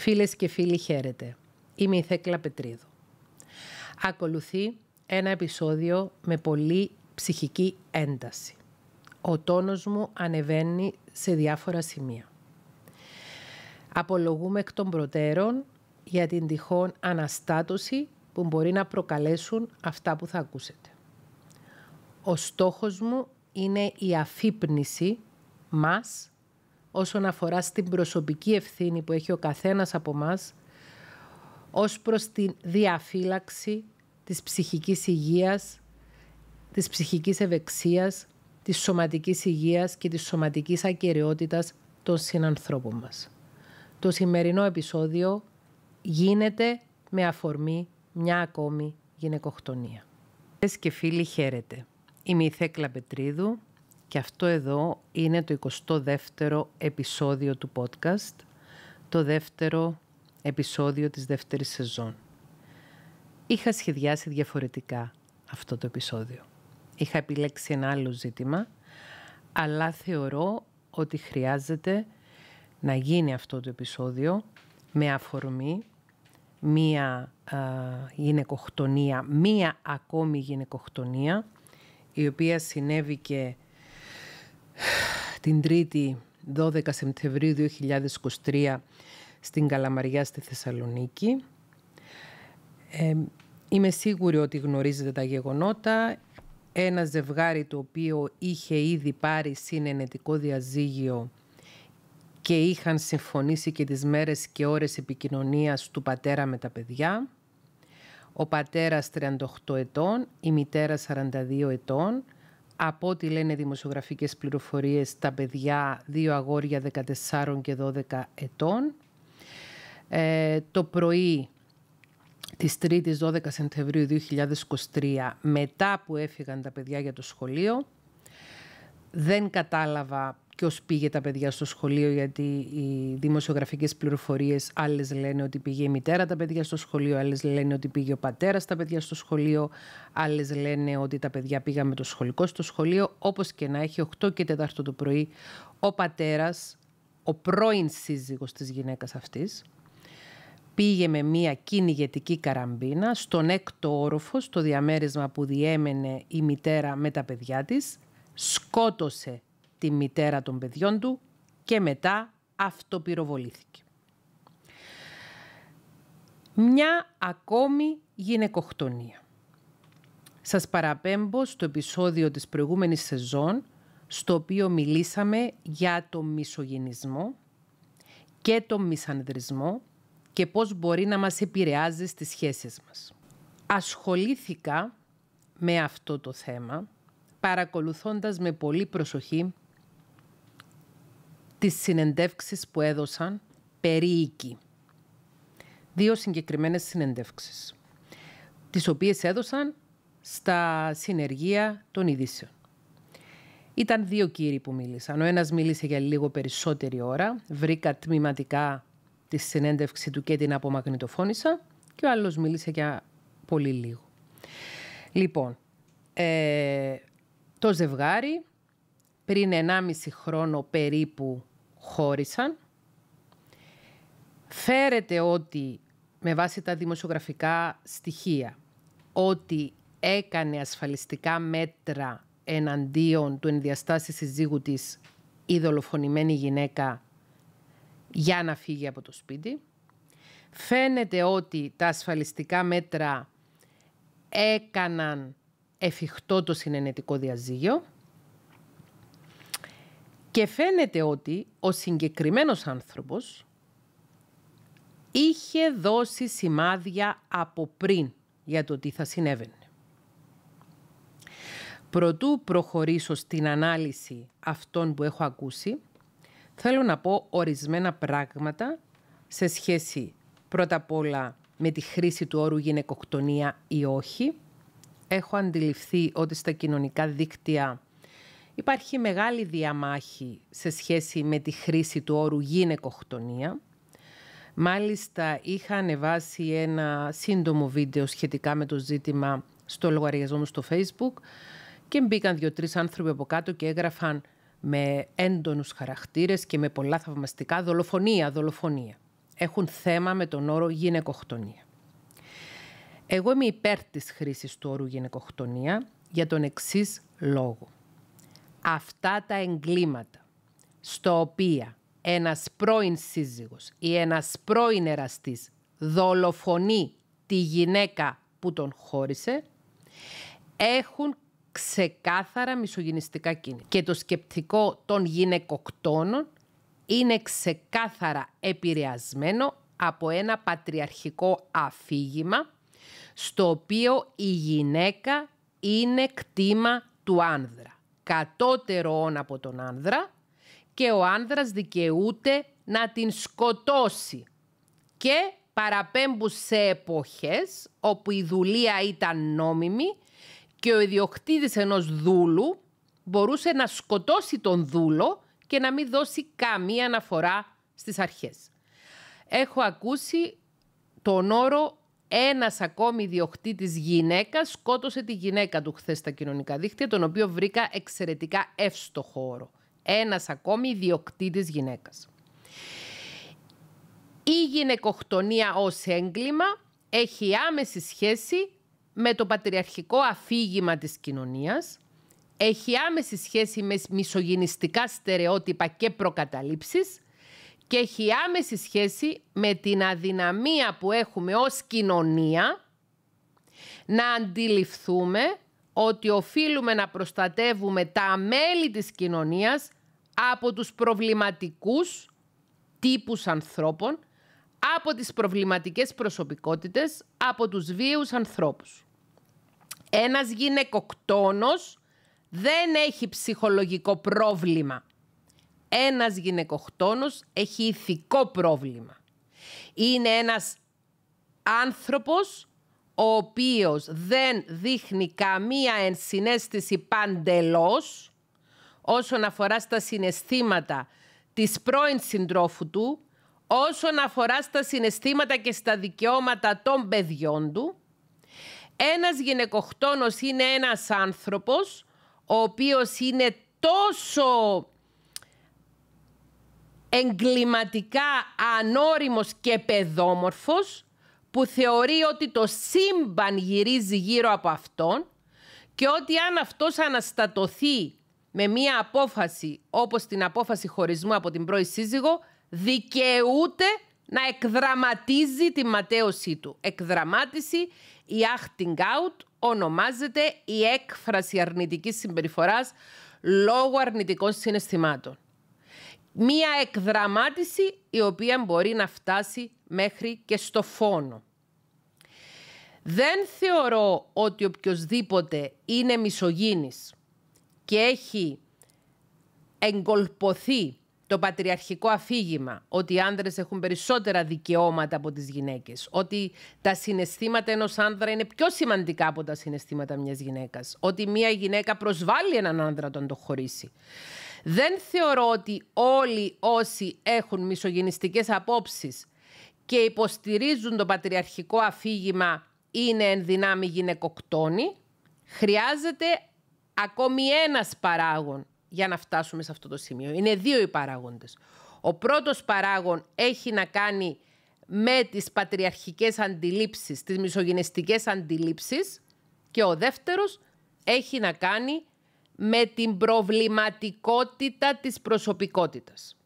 Φίλες και φίλοι χαίρετε. Είμαι η Θέκλα Πετρίδου. Ακολουθεί ένα επεισόδιο με πολύ ψυχική ένταση. Ο τόνος μου ανεβαίνει σε διάφορα σημεία. Απολογούμε εκ των προτέρων για την τυχόν αναστάτωση που μπορεί να προκαλέσουν αυτά που θα ακούσετε. Ο στόχος μου είναι η αφύπνιση μας όσον αφορά στην προσωπική ευθύνη που έχει ο καθένας από μας ως προς τη διαφύλαξη της ψυχικής υγείας, της ψυχικής ευεξίας, της σωματικής υγείας και της σωματικής ακαιρεότητας των συνανθρώπων μας. Το σημερινό επεισόδιο γίνεται με αφορμή μια ακόμη γυναικοκτονία. Φίλες και φίλοι χαίρετε. Είμαι η Θέκλα Πετρίδου, και αυτό εδώ είναι το 22ο επεισόδιο του podcast, το δεύτερο επεισόδιο της δεύτερης σεζόν. Είχα σχεδιάσει διαφορετικά αυτό το επεισόδιο. Είχα επιλέξει ένα άλλο ζήτημα, αλλά θεωρώ ότι χρειάζεται να γίνει αυτό το επεισόδιο με αφορμή μία α, γυναικοκτονία, μία ακόμη γυναικοκτονία, η οποία συνέβη και την τρίτη 12 Σεπτεμβρίου 2023 στην Καλαμαριά στη Θεσσαλονίκη. είμαι σίγουρη ότι γνωρίζετε τα γεγονότα. Ένα ζευγάρι το οποίο είχε ήδη πάρει συνενετικό διαζύγιο και είχαν συμφωνήσει και τις μέρες και ώρες επικοινωνίας του πατέρα με τα παιδιά. Ο πατέρας 38 ετών, η μητέρα 42 ετών από ό,τι λένε δημοσιογραφικές πληροφορίες, τα παιδιά, δύο αγόρια 14 και 12 ετών. Ε, το πρωί της 3ης 12 Σεπτεμβρίου 2023, μετά που έφυγαν τα παιδιά για το σχολείο, δεν κατάλαβα ποιος πήγε τα παιδιά στο σχολείο γιατί οι δημοσιογραφικές πληροφορίες. άλλες λένε ότι πήγε η μητέρα τα παιδιά στο σχολείο, άλλες λένε ότι πήγε ο πατέρας τα παιδιά στο σχολείο, άλλες λένε ότι τα παιδιά πήγαν με το σχολικό στο σχολείο, όπως και να έχει 8 και 4 το πρωί ο πατέρας, ο πρώην σύζυγος της γυναίκας αυτής, πήγε με μία κυνηγετική καραμπίνα στον έκτο όροφο, στο διαμέρισμα που διέμενε η μητέρα με τα παιδιά της, σκότωσε τη μητέρα των παιδιών του και μετά αυτοπυροβολήθηκε. Μια ακόμη γυναικοκτονία. Σας παραπέμπω στο επεισόδιο της προηγούμενης σεζόν, στο οποίο μιλήσαμε για τον μισογενισμό και το μισανδρισμό και πώς μπορεί να μας επηρεάζει στις σχέσεις μας. Ασχολήθηκα με αυτό το θέμα, παρακολουθώντας με πολύ προσοχή τις συνεντεύξεις που έδωσαν περί οίκη. Δύο συγκεκριμένες συνεντεύξεις, τις οποίες έδωσαν στα συνεργεία των ειδήσεων. Ήταν δύο κύριοι που μίλησαν. Ο ένας μίλησε για λίγο περισσότερη ώρα. Βρήκα τμηματικά τη συνέντευξη του και την απομαγνητοφώνησα. Και ο άλλος μίλησε για πολύ λίγο. Λοιπόν, ε, το ζευγάρι πριν 1,5 χρόνο περίπου χώρισαν. Φέρεται ότι με βάση τα δημοσιογραφικά στοιχεία ότι έκανε ασφαλιστικά μέτρα εναντίον του ενδιαστάσεις συζύγου της η δολοφονημένη γυναίκα για να φύγει από το σπίτι. Φαίνεται ότι τα ασφαλιστικά μέτρα έκαναν εφικτό το συνενετικό διαζύγιο. Και φαίνεται ότι ο συγκεκριμένος άνθρωπος είχε δώσει σημάδια από πριν για το τι θα συνέβαινε. Προτού προχωρήσω στην ανάλυση αυτών που έχω ακούσει, θέλω να πω ορισμένα πράγματα σε σχέση πρώτα απ' όλα με τη χρήση του όρου γυναικοκτονία ή όχι. Έχω αντιληφθεί ότι στα κοινωνικά δίκτυα Υπάρχει μεγάλη διαμάχη σε σχέση με τη χρήση του όρου γυναικοκτονία. Μάλιστα είχα ανεβάσει ένα σύντομο βίντεο σχετικά με το ζήτημα στο λογαριασμό μου στο facebook και μπήκαν δύο-τρεις άνθρωποι από κάτω και έγραφαν με έντονους χαρακτήρες και με πολλά θαυμαστικά δολοφονία, δολοφονία. Έχουν θέμα με τον όρο γυναικοκτονία. Εγώ είμαι υπέρ της χρήσης του όρου γυναικοκτονία για τον εξής λόγο αυτά τα εγκλήματα στο οποία ένας πρώην σύζυγος ή ένας πρώην εραστής δολοφονεί τη γυναίκα που τον χώρισε, έχουν ξεκάθαρα μισογυνιστικά κίνητρα. Και το σκεπτικό των γυναικοκτώνων είναι ξεκάθαρα επηρεασμένο από ένα πατριαρχικό αφήγημα στο οποίο η γυναίκα είναι κτήμα του άνδρα κατώτερο όν από τον άνδρα και ο άνδρας δικαιούται να την σκοτώσει. Και παραπέμπουν σε εποχές όπου η δουλεία ήταν νόμιμη και ο ιδιοκτήτης ενός δούλου μπορούσε να σκοτώσει τον δούλο και να μην δώσει καμία αναφορά στις αρχές. Έχω ακούσει τον όρο ένας ακόμη διοκτήτη γυναίκας σκότωσε τη γυναίκα του χθες στα κοινωνικά δίκτυα, τον οποίο βρήκα εξαιρετικά εύστοχο όρο. Ένας ακόμη διοκτήτη γυναίκας. Η γυναικοκτονία ως έγκλημα έχει άμεση σχέση με το πατριαρχικό αφήγημα της κοινωνίας, έχει άμεση σχέση με μισογυνιστικά στερεότυπα και προκαταλήψεις και έχει άμεση σχέση με την αδυναμία που έχουμε ως κοινωνία να αντιληφθούμε ότι οφείλουμε να προστατεύουμε τα μέλη της κοινωνίας από τους προβληματικούς τύπους ανθρώπων, από τις προβληματικές προσωπικότητες, από τους βίους ανθρώπους. Ένας γυναικοκτόνος δεν έχει ψυχολογικό πρόβλημα ένας γυναικοκτόνος έχει ηθικό πρόβλημα. Είναι ένας άνθρωπος ο οποίος δεν δείχνει καμία ενσυναίσθηση παντελώς όσον αφορά στα συναισθήματα της πρώην συντρόφου του, όσον αφορά στα συναισθήματα και στα δικαιώματα των παιδιών του. Ένας γυναικοκτόνος είναι ένας άνθρωπος ο οποίος είναι τόσο εγκληματικά ανώριμος και παιδόμορφος που θεωρεί ότι το σύμπαν γυρίζει γύρω από αυτόν και ότι αν αυτός αναστατωθεί με μία απόφαση όπως την απόφαση χωρισμού από την πρώη σύζυγο δικαιούται να εκδραματίζει τη ματέωσή του. Εκδραμάτιση ή acting out ονομάζεται η έκφραση αρνητικής συμπεριφοράς λόγω αρνητικών συναισθημάτων μία εκδραμάτιση η οποία μπορεί να φτάσει μέχρι και στο φόνο. Δεν θεωρώ ότι οποιοδήποτε είναι μισογίνης και έχει εγκολπωθεί το πατριαρχικό αφήγημα ότι οι άνδρες έχουν περισσότερα δικαιώματα από τις γυναίκες, ότι τα συναισθήματα ενός άνδρα είναι πιο σημαντικά από τα συναισθήματα μιας γυναίκας, ότι μια γυναίκα προσβάλλει έναν άνδρα όταν το χωρίσει. Δεν θεωρώ ότι όλοι όσοι έχουν μισογενιστικές απόψεις και υποστηρίζουν το πατριαρχικό αφήγημα είναι εν δυνάμει γυναικοκτόνοι. Χρειάζεται ακόμη ένας παράγων για να φτάσουμε σε αυτό το σημείο. Είναι δύο οι παράγοντες. Ο πρώτος παράγων έχει να κάνει με τις πατριαρχικές αντιλήψεις, τις μισογενιστικές αντιλήψεις και ο δεύτερος έχει να κάνει με την προβληματικότητα της προσωπικότητας.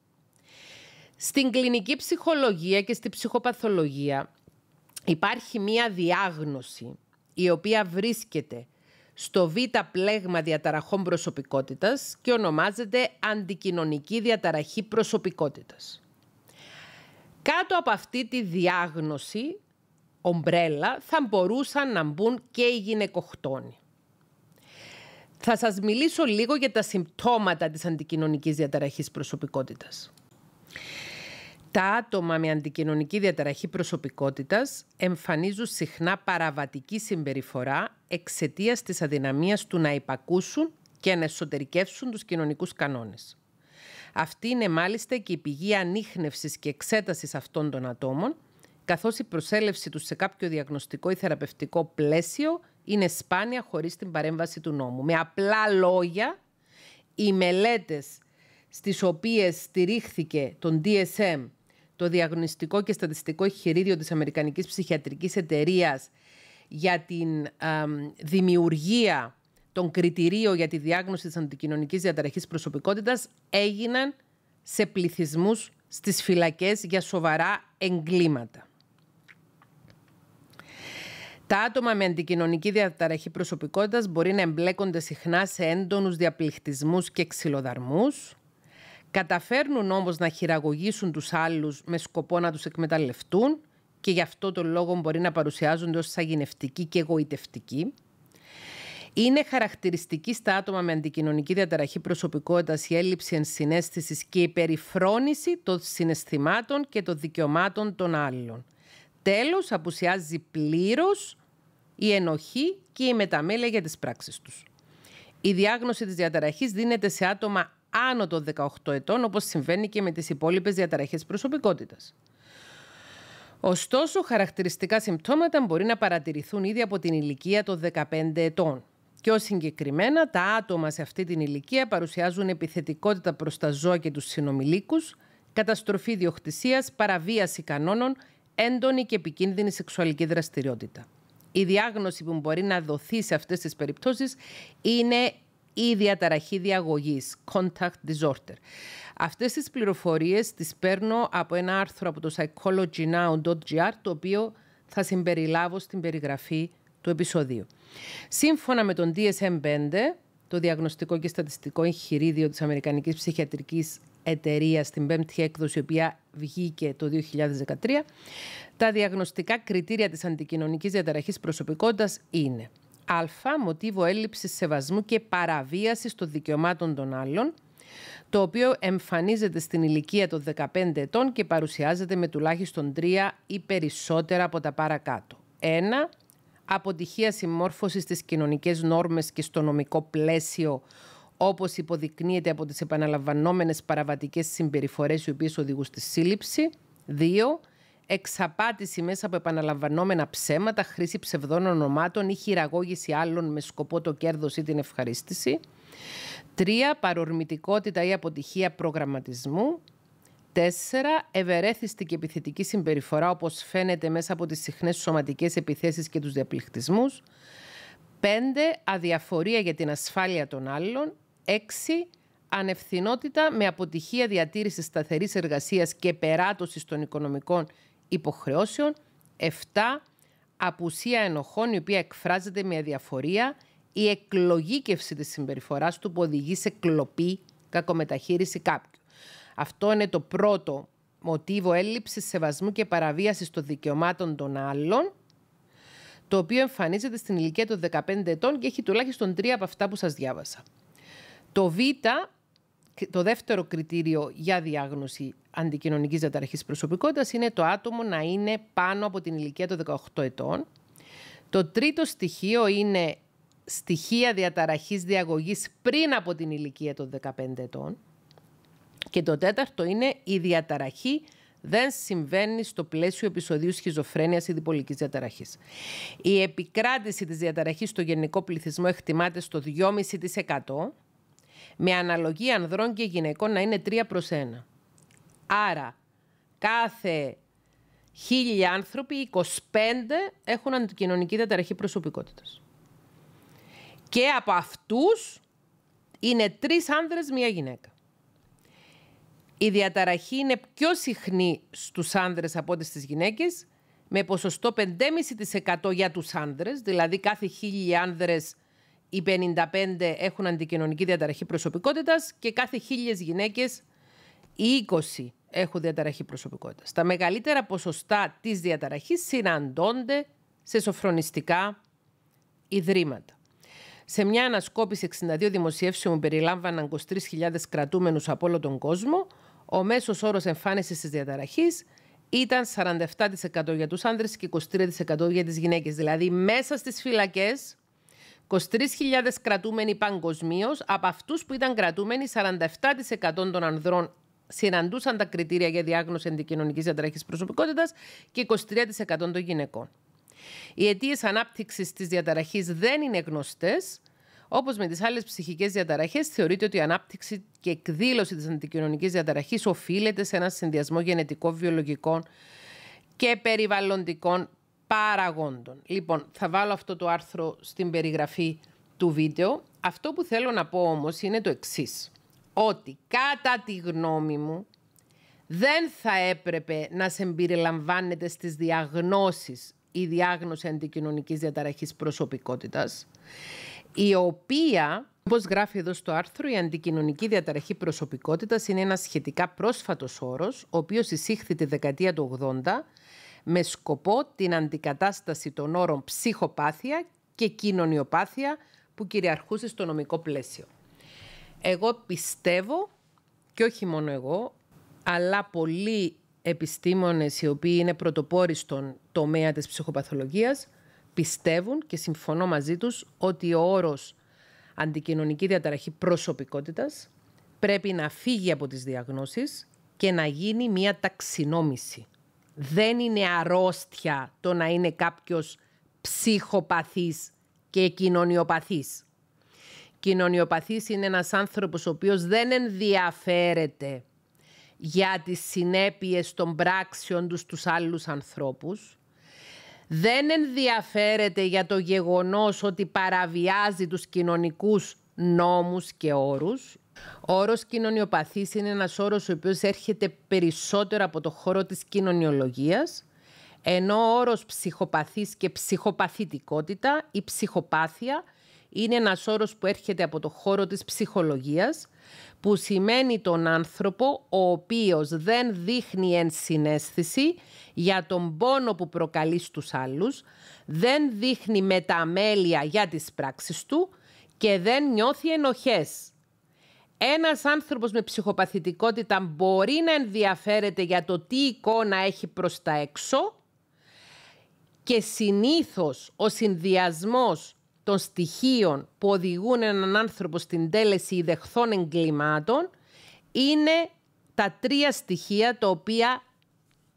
Στην κλινική ψυχολογία και στη ψυχοπαθολογία υπάρχει μία διάγνωση η οποία βρίσκεται στο β πλέγμα διαταραχών προσωπικότητας και ονομάζεται αντικοινωνική διαταραχή προσωπικότητας. Κάτω από αυτή τη διάγνωση, ομπρέλα, θα μπορούσαν να μπουν και οι γυναικοκτόνοι. Θα σας μιλήσω λίγο για τα συμπτώματα της αντικοινωνικής διαταραχής προσωπικότητας. Τα άτομα με αντικοινωνική διαταραχή προσωπικότητας εμφανίζουν συχνά παραβατική συμπεριφορά εξαιτίας της αδυναμίας του να υπακούσουν και να εσωτερικεύσουν τους κοινωνικούς κανόνες. Αυτή είναι μάλιστα και η πηγή ανείχνευσης και εξέτασης αυτών των ατόμων, καθώς η προσέλευση τους σε κάποιο διαγνωστικό ή θεραπευτικό πλαίσιο είναι σπάνια χωρίς την παρέμβαση του νόμου. Με απλά λόγια, οι μελέτες στις οποίες στηρίχθηκε τον DSM, το Διαγνωστικό και Στατιστικό Χειρίδιο της Αμερικανικής Ψυχιατρικής Εταιρείας για την δημιουργία των κριτηρίων για τη διάγνωση της αντικοινωνικής διαταραχής προσωπικότητας έγιναν σε πληθυσμούς στις φυλακές για σοβαρά εγκλήματα. Τα άτομα με αντικοινωνική διαταραχή προσωπικότητας μπορεί να εμπλέκονται συχνά σε έντονους διαπληκτισμούς και ξυλοδαρμούς. Καταφέρνουν όμως να χειραγωγήσουν τους άλλους με σκοπό να τους εκμεταλλευτούν και γι' αυτό τον λόγο μπορεί να παρουσιάζονται ως σαγηνευτικοί και εγωιτευτικοί. Είναι χαρακτηριστική στα άτομα με αντικοινωνική διαταραχή προσωπικότητας η έλλειψη ενσυναίσθησης και η περιφρόνηση των συναισθημάτων και των δικαιωμάτων των άλλων. Τέλος, απουσιάζει πλήρως η ενοχή και η μεταμέλεια για τις πράξεις τους. Η διάγνωση της διαταραχής δίνεται σε άτομα άνω των 18 ετών, όπως συμβαίνει και με τις υπόλοιπες διαταραχές προσωπικότητας. Ωστόσο, χαρακτηριστικά συμπτώματα μπορεί να παρατηρηθούν ήδη από την ηλικία των 15 ετών. Και Πιο συγκεκριμένα, τα άτομα σε αυτή την ηλικία παρουσιάζουν επιθετικότητα προς τα ζώα και τους συνομιλίκους, καταστροφή διοχτησίας, παραβίαση κανόνων, έντονη και επικίνδυνη σεξουαλική δραστηριότητα η διάγνωση που μπορεί να δοθεί σε αυτές τις περιπτώσεις είναι η διαταραχή διαγωγής, contact disorder. Αυτές τις πληροφορίες τις παίρνω από ένα άρθρο από το psychologynow.gr, το οποίο θα συμπεριλάβω στην περιγραφή του επεισοδίου. Σύμφωνα με τον DSM-5, το Διαγνωστικό και Στατιστικό Εγχειρίδιο της Αμερικανικής Ψυχιατρικής εταιρεία στην πέμπτη έκδοση, η οποία βγήκε το 2013. Τα διαγνωστικά κριτήρια της αντικοινωνικής διαταραχής προσωπικότητας είναι α. Μοτίβο έλλειψης σεβασμού και παραβίασης των δικαιωμάτων των άλλων το οποίο εμφανίζεται στην ηλικία των 15 ετών και παρουσιάζεται με τουλάχιστον τρία ή περισσότερα από τα παρακάτω. 1. Αποτυχία συμμόρφωσης στις κοινωνικές νόρμες και στο νομικό πλαίσιο όπως υποδεικνύεται από τις επαναλαμβανόμενες παραβατικές συμπεριφορές οι οποίες οδηγούν στη σύλληψη. 2. Εξαπάτηση μέσα από επαναλαμβανόμενα ψέματα, χρήση ψευδών ονομάτων ή χειραγώγηση άλλων με σκοπό το κέρδος ή την ευχαρίστηση. 3. Παρορμητικότητα ή αποτυχία προγραμματισμού. 4. Ευερέθιστη και επιθετική συμπεριφορά όπως φαίνεται μέσα από τις συχνές σωματικές επιθέσεις και τους διαπληκτισμούς. 5. Αδιαφορία για την ασφάλεια των άλλων. Έξι, Ανευθυνότητα με αποτυχία διατήρησης σταθερής εργασίας και περάτωσης των οικονομικών υποχρεώσεων. 7. Απουσία ενοχών, η οποία εκφράζεται με αδιαφορία. Η εκλογήκευση της συμπεριφοράς του που οδηγεί σε κλοπή, κακομεταχείριση κάποιου. Αυτό είναι το πρώτο μοτίβο έλλειψης σεβασμού και παραβίασης των δικαιωμάτων των άλλων, το οποίο εμφανίζεται στην ηλικία των 15 ετών και έχει τουλάχιστον τρία από αυτά που σας διάβασα. Το Β, το δεύτερο κριτήριο για διάγνωση αντικοινωνικής διαταραχής προσωπικότητας είναι το άτομο να είναι πάνω από την ηλικία των 18 ετών. Το τρίτο στοιχείο είναι στοιχεία διαταραχής διαγωγής πριν από την ηλικία των 15 ετών. Και το τέταρτο είναι η διαταραχή δεν συμβαίνει στο πλαίσιο επεισοδίου σχιζοφρένειας ή διπολικής διαταραχής. Η επικράτηση της διαταραχής στο γενικό πληθυσμό εκτιμάται στο 2,5% με αναλογία ανδρών και γυναικών να είναι 3 προς 1. Άρα, κάθε χίλιοι άνθρωποι, 25 έχουν αντικοινωνική διαταραχή προσωπικότητας. Και από αυτούς είναι τρεις άνδρες, μία γυναίκα. Η διαταραχή είναι πιο συχνή στους άνδρες από ό,τι στις γυναίκες, με ποσοστό 5,5% για τους άνδρες, δηλαδή κάθε χίλιοι άνδρες οι 55 έχουν αντικοινωνική διαταραχή προσωπικότητας και κάθε χίλιες γυναίκες οι 20 έχουν διαταραχή προσωπικότητας. Τα μεγαλύτερα ποσοστά της διαταραχής συναντώνται σε σοφρονιστικά ιδρύματα. Σε μια ανασκόπηση 62 δημοσιεύσεων που περιλάμβαναν 23.000 κρατούμενους από όλο τον κόσμο, ο μέσος όρος εμφάνισης της διαταραχής ήταν 47% για τους άνδρες και 23% για τις γυναίκες. Δηλαδή μέσα στις φυλακές 23.000 κρατούμενοι παγκοσμίως, από αυτούς που ήταν κρατούμενοι, 47% των ανδρών συναντούσαν τα κριτήρια για διάγνωση αντικοινωνικής διαταραχή προσωπικότητας και 23% των γυναικών. Οι αιτίες ανάπτυξης της διαταραχής δεν είναι γνωστές. Όπως με τις άλλες ψυχικές διαταραχές, θεωρείται ότι η ανάπτυξη και εκδήλωση της αντικοινωνικής διαταραχής οφείλεται σε ένα συνδυασμό γενετικών, βιολογικών και περιβαλλοντικών παραγόντων. Λοιπόν, θα βάλω αυτό το άρθρο στην περιγραφή του βίντεο. Αυτό που θέλω να πω όμως είναι το εξής. Ότι κατά τη γνώμη μου δεν θα έπρεπε να σε εμπειριλαμβάνεται στις διαγνώσεις η διάγνωση αντικοινωνικής διαταραχής προσωπικότητας, η οποία, όπως γράφει εδώ στο άρθρο, η αντικοινωνική διαταραχή προσωπικότητας είναι ένας σχετικά πρόσφατος όρος, ο οποίος εισήχθη τη δεκαετία του με σκοπό την αντικατάσταση των όρων ψυχοπάθεια και κοινωνιοπάθεια που κυριαρχούσε στο νομικό πλαίσιο. Εγώ πιστεύω, και όχι μόνο εγώ, αλλά πολλοί επιστήμονες οι οποίοι είναι πρωτοπόροι στον τομέα της ψυχοπαθολογίας πιστεύουν και συμφωνώ μαζί τους ότι ο όρος αντικοινωνική διαταραχή προσωπικότητας πρέπει να φύγει από τις διαγνώσεις και να γίνει μια ταξινόμηση δεν είναι αρρώστια το να είναι κάποιος ψυχοπαθής και κοινωνιοπαθής. Κοινωνιοπαθής είναι ένας άνθρωπος ο οποίος δεν ενδιαφέρεται για τις συνέπειες των πράξεων τους στους άλλους ανθρώπους. Δεν ενδιαφέρεται για το γεγονός ότι παραβιάζει τους κοινωνικούς νόμους και όρους ο όρος κοινωνιοπαθής είναι ένας όρος ο οποίος έρχεται περισσότερο από το χώρο της κοινωνιολογίας, ενώ ο όρος ψυχοπαθής και ψυχοπαθητικότητα ή ψυχοπάθεια είναι ένας όρος που έρχεται από το χώρο της ψυχολογίας, που σημαίνει τον άνθρωπο ο οποίος δεν δείχνει ενσυναίσθηση για τον πόνο που προκαλεί στους άλλους, δεν δείχνει μεταμέλεια για τις πράξεις του και δεν νιώθει ενοχές ένας άνθρωπος με ψυχοπαθητικότητα μπορεί να ενδιαφέρεται για το τι εικόνα έχει προς τα έξω και συνήθως ο συνδυασμός των στοιχείων που οδηγούν έναν άνθρωπο στην τέλεση ιδεχθών εγκλημάτων είναι τα τρία στοιχεία τα οποία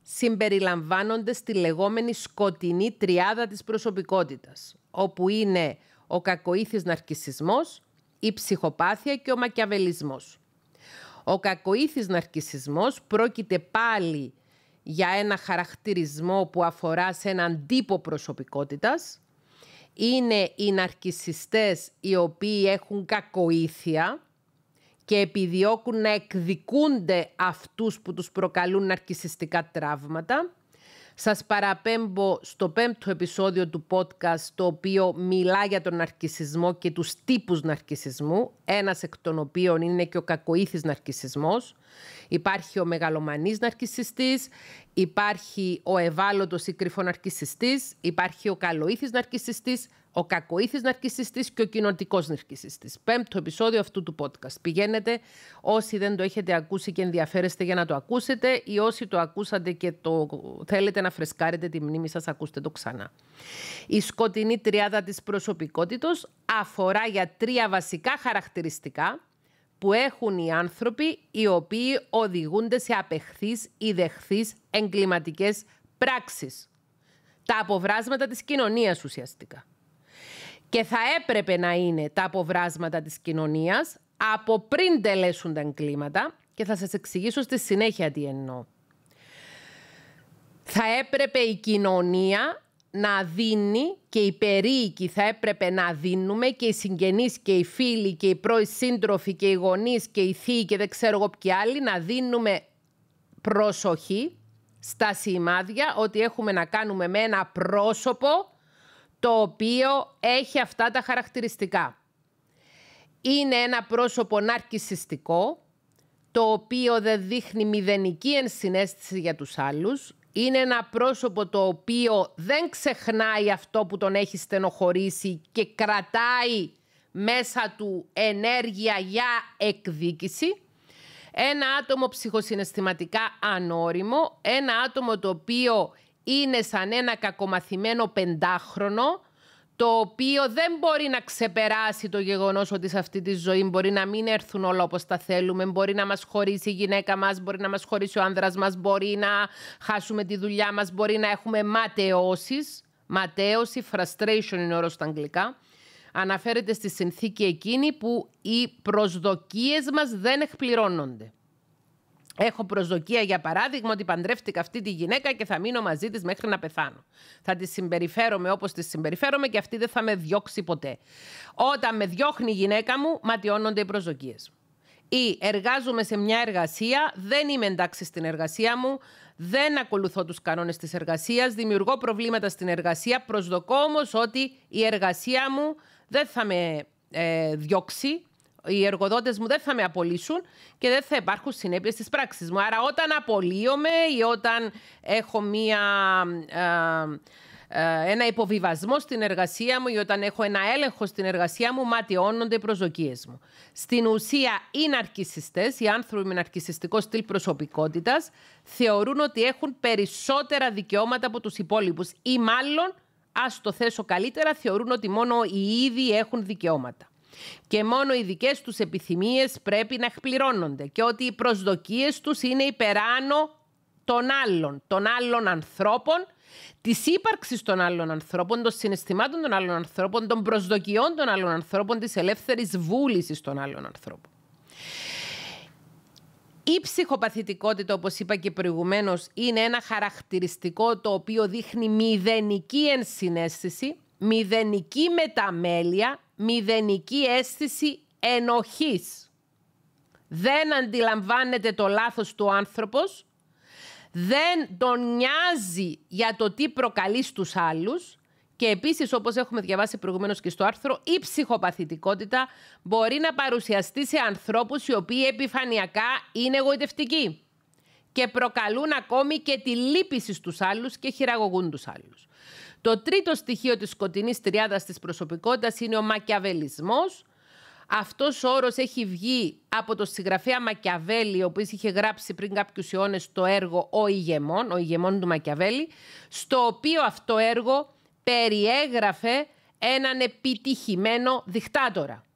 συμπεριλαμβάνονται στη λεγόμενη σκοτεινή τριάδα της προσωπικότητας, όπου είναι ο κακοήθης ναρκισισμός, η ψυχοπάθεια και ο μακιαβελισμός. Ο κακοήθης ναρκισισμός πρόκειται πάλι για ένα χαρακτηρισμό που αφορά σε έναν τύπο προσωπικότητας. Είναι οι ναρκισιστές οι οποίοι έχουν κακοήθεια και επιδιώκουν να εκδικούνται αυτούς που τους προκαλούν ναρκισιστικά τραύματα σας παραπέμπω στο πέμπτο επεισόδιο του podcast το οποίο μιλά για τον ναρκισισμό και τους τύπους ναρκισισμού ένας εκ των οποίων είναι και ο κακοήθης ναρκισισμός. Υπάρχει ο μεγαλομανής ναρκισιστής, υπάρχει ο ευάλωτος ή κρυφό ναρκισιστής, υπάρχει ο καλοήθης ναρκισιστής, ο κακοήθης ναρκισιστής και ο κοινωνικός ναρκισιστής. Πέμπτο επεισόδιο αυτού του podcast. Πηγαίνετε όσοι δεν το έχετε ακούσει και ενδιαφέρεστε για να το ακούσετε ή όσοι το ακούσατε και το θέλετε να φρεσκάρετε τη μνήμη σας, ακούστε το ξανά. Η σκοτεινή τριάδα της προσωπικότητος αφορά για τρία βασικά χαρακτηριστικά που έχουν οι άνθρωποι οι οποίοι οδηγούνται σε απεχθείς ή δεχθείς εγκληματικές πράξεις. Τα αποβράσματα της κοινωνίας ουσιαστικά και θα έπρεπε να είναι τα αποβράσματα της κοινωνίας από πριν τελέσουν τα εγκλήματα και θα σας εξηγήσω στη συνέχεια τι εννοώ. Θα έπρεπε η κοινωνία να δίνει και οι περίοικοι θα έπρεπε να δίνουμε και οι συγγενείς και οι φίλοι και οι πρώοι σύντροφοι και οι γονείς και οι θείοι και δεν ξέρω εγώ ποιοι άλλοι να δίνουμε προσοχή στα σημάδια ότι έχουμε να κάνουμε με ένα πρόσωπο το οποίο έχει αυτά τα χαρακτηριστικά. Είναι ένα πρόσωπο ναρκισιστικό, το οποίο δεν δείχνει μηδενική ενσυναίσθηση για τους άλλους. Είναι ένα πρόσωπο το οποίο δεν ξεχνάει αυτό που τον έχει στενοχωρήσει και κρατάει μέσα του ενέργεια για εκδίκηση. Ένα άτομο ψυχοσυναισθηματικά ανώριμο, ένα άτομο το οποίο είναι σαν ένα κακομαθημένο πεντάχρονο το οποίο δεν μπορεί να ξεπεράσει το γεγονός ότι σε αυτή τη ζωή μπορεί να μην έρθουν όλα όπως τα θέλουμε. Μπορεί να μας χωρίσει η γυναίκα μας, μπορεί να μας χωρίσει ο άνδρας μας, μπορεί να χάσουμε τη δουλειά μας, μπορεί να έχουμε ματαιώσεις. ματέωση, frustration είναι όρος στα αγγλικά. Αναφέρεται στη συνθήκη εκείνη που οι προσδοκίες μας δεν εκπληρώνονται. Έχω προσδοκία, για παράδειγμα, ότι παντρεύτηκα αυτή τη γυναίκα και θα μείνω μαζί της μέχρι να πεθάνω. Θα τη συμπεριφέρομαι όπως τη συμπεριφέρομαι και αυτή δεν θα με διώξει ποτέ. Όταν με διώχνει η γυναίκα μου, ματιώνονται οι προσδοκίες Ή εργάζομαι σε μια εργασία, δεν είμαι εντάξει στην εργασία μου, δεν ακολουθώ τους κανόνες της εργασίας, δημιουργώ προβλήματα στην εργασία, προσδοκώ όμως ότι η εργασία μου δεν θα με ε, διώξει οι εργοδότες μου δεν θα με απολύσουν και δεν θα υπάρχουν συνέπειες στις πράξη μου. Άρα, όταν απολύομαι ή όταν έχω μία. Ε, ε, ένα υποβιβασμό στην εργασία μου ή όταν έχω ένα έλεγχο στην εργασία μου, ματιώνονται οι προσδοκίες μου. Στην ουσία, οι ναρκιστέ, οι άνθρωποι με ναρκιστικό στυλ προσωπικότητας, θεωρούν ότι έχουν περισσότερα δικαιώματα από τους υπόλοιπους ή μάλλον, ας το θέσω καλύτερα, θεωρούν ότι μόνο οι ίδιοι έχουν δικαιώματα. Και μόνο οι δικές τους επιθυμίες πρέπει να εκπληρώνονται και ότι οι προσδοκίες τους είναι υπεράνω των άλλων, των άλλων ανθρώπων, της ύπαρξης των άλλων ανθρώπων, των συναισθημάτων των άλλων ανθρώπων, των προσδοκιών των άλλων ανθρώπων, της ελεύθερης βούλησης των άλλων ανθρώπων. Η ψυχοπαθητικότητα, όπως είπα και προηγουμένως, είναι ένα χαρακτηριστικό το οποίο δείχνει μηδενική ενσυναίσθηση, μηδενική μεταμέλεια, μηδενική αίσθηση ενοχής. Δεν αντιλαμβάνεται το λάθος του άνθρωπος, δεν τον νοιάζει για το τι προκαλεί στους άλλους και επίσης όπως έχουμε διαβάσει προηγουμένως και στο άρθρο η ψυχοπαθητικότητα μπορεί να παρουσιαστεί σε ανθρώπους οι οποίοι επιφανειακά είναι εγωιτευτικοί και προκαλούν ακόμη και τη λύπηση στους άλλους και χειραγωγούν τους άλλους. Το τρίτο στοιχείο της σκοτεινής τριάδας της προσωπικότητας είναι ο μακιαβελισμός. Αυτός ο όρος έχει βγει από το συγγραφέα Μακιαβέλη, ο οποίος είχε γράψει πριν κάποιους αιώνες το έργο «Ο ηγεμόν», «Ο ηγεμόν» του Μακιαβέλη, στο οποίο αυτό έργο περιέγραφε έναν επιτυχημένο δικτάτορα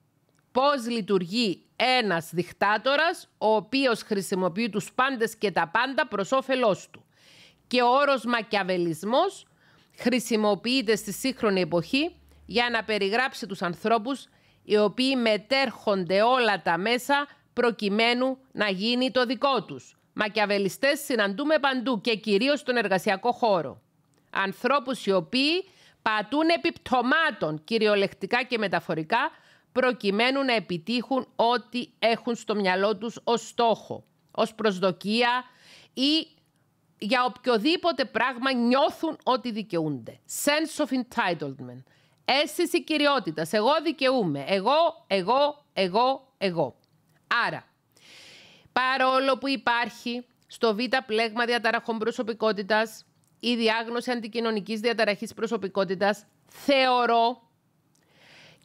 πώς λειτουργεί ένας δικτάτορας ο οποίος χρησιμοποιεί τους πάντες και τα πάντα προς όφελός του. Και ο όρος μακιαβελισμός χρησιμοποιείται στη σύγχρονη εποχή για να περιγράψει τους ανθρώπους οι οποίοι μετέρχονται όλα τα μέσα προκειμένου να γίνει το δικό τους. Μακιαβελιστές συναντούμε παντού και κυρίως στον εργασιακό χώρο. Ανθρώπους οι οποίοι πατούν επιπτωμάτων, κυριολεκτικά και μεταφορικά, προκειμένου να επιτύχουν ό,τι έχουν στο μυαλό τους ως στόχο, ως προσδοκία ή για οποιοδήποτε πράγμα νιώθουν ότι δικαιούνται. Sense of entitlement. Αίσθηση κυριότητας. Εγώ δικαιούμαι. Εγώ, εγώ, εγώ, εγώ. Άρα, παρόλο που υπάρχει στο β' πλέγμα διαταραχών προσωπικότητας η διάγνωση αντικοινωνικής διαταραχής προσωπικότητας, θεωρώ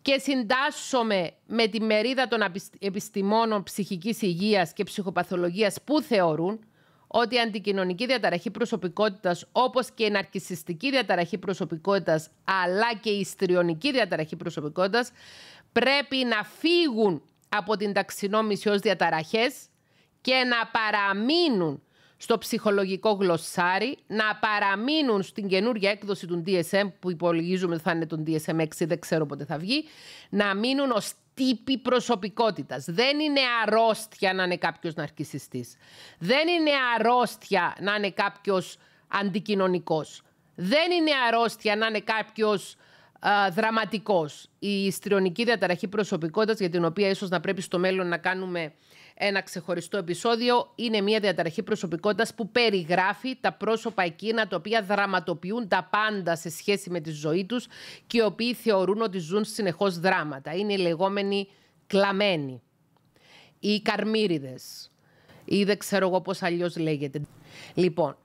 και συντάσσομαι με τη μερίδα των επιστημόνων ψυχικής υγείας και ψυχοπαθολογίας που θεωρούν ότι η αντικοινωνική διαταραχή προσωπικότητας όπως και η ναρκισιστική διαταραχή προσωπικότητας αλλά και η ιστριονική διαταραχή προσωπικότητας πρέπει να φύγουν από την ταξινόμηση ως διαταραχές και να παραμείνουν στο ψυχολογικό γλωσσάρι, να παραμείνουν στην καινούργια έκδοση του DSM που υπολογίζουμε θα είναι τον DSM 6, δεν ξέρω πότε θα βγει, να μείνουν ως τύποι προσωπικότητας. Δεν είναι αρρώστια να είναι κάποιος ναρκισιστής. Δεν είναι αρρώστια να είναι κάποιος αντικοινωνικός. Δεν είναι αρρώστια να είναι κάποιος δραματικός. Η ιστριονική διαταραχή προσωπικότητας για την οποία ίσως να πρέπει στο μέλλον να κάνουμε ένα ξεχωριστό επεισόδιο. Είναι μια διαταραχή προσωπικότητας που περιγράφει τα πρόσωπα εκείνα τα οποία δραματοποιούν τα πάντα σε σχέση με τη ζωή τους και οι οποίοι θεωρούν ότι ζουν συνεχώς δράματα. Είναι οι λεγόμενοι κλαμμένοι, οι καρμύριδες ή δεν ξέρω εγώ πώς αλλιώς λέγεται. Λοιπόν,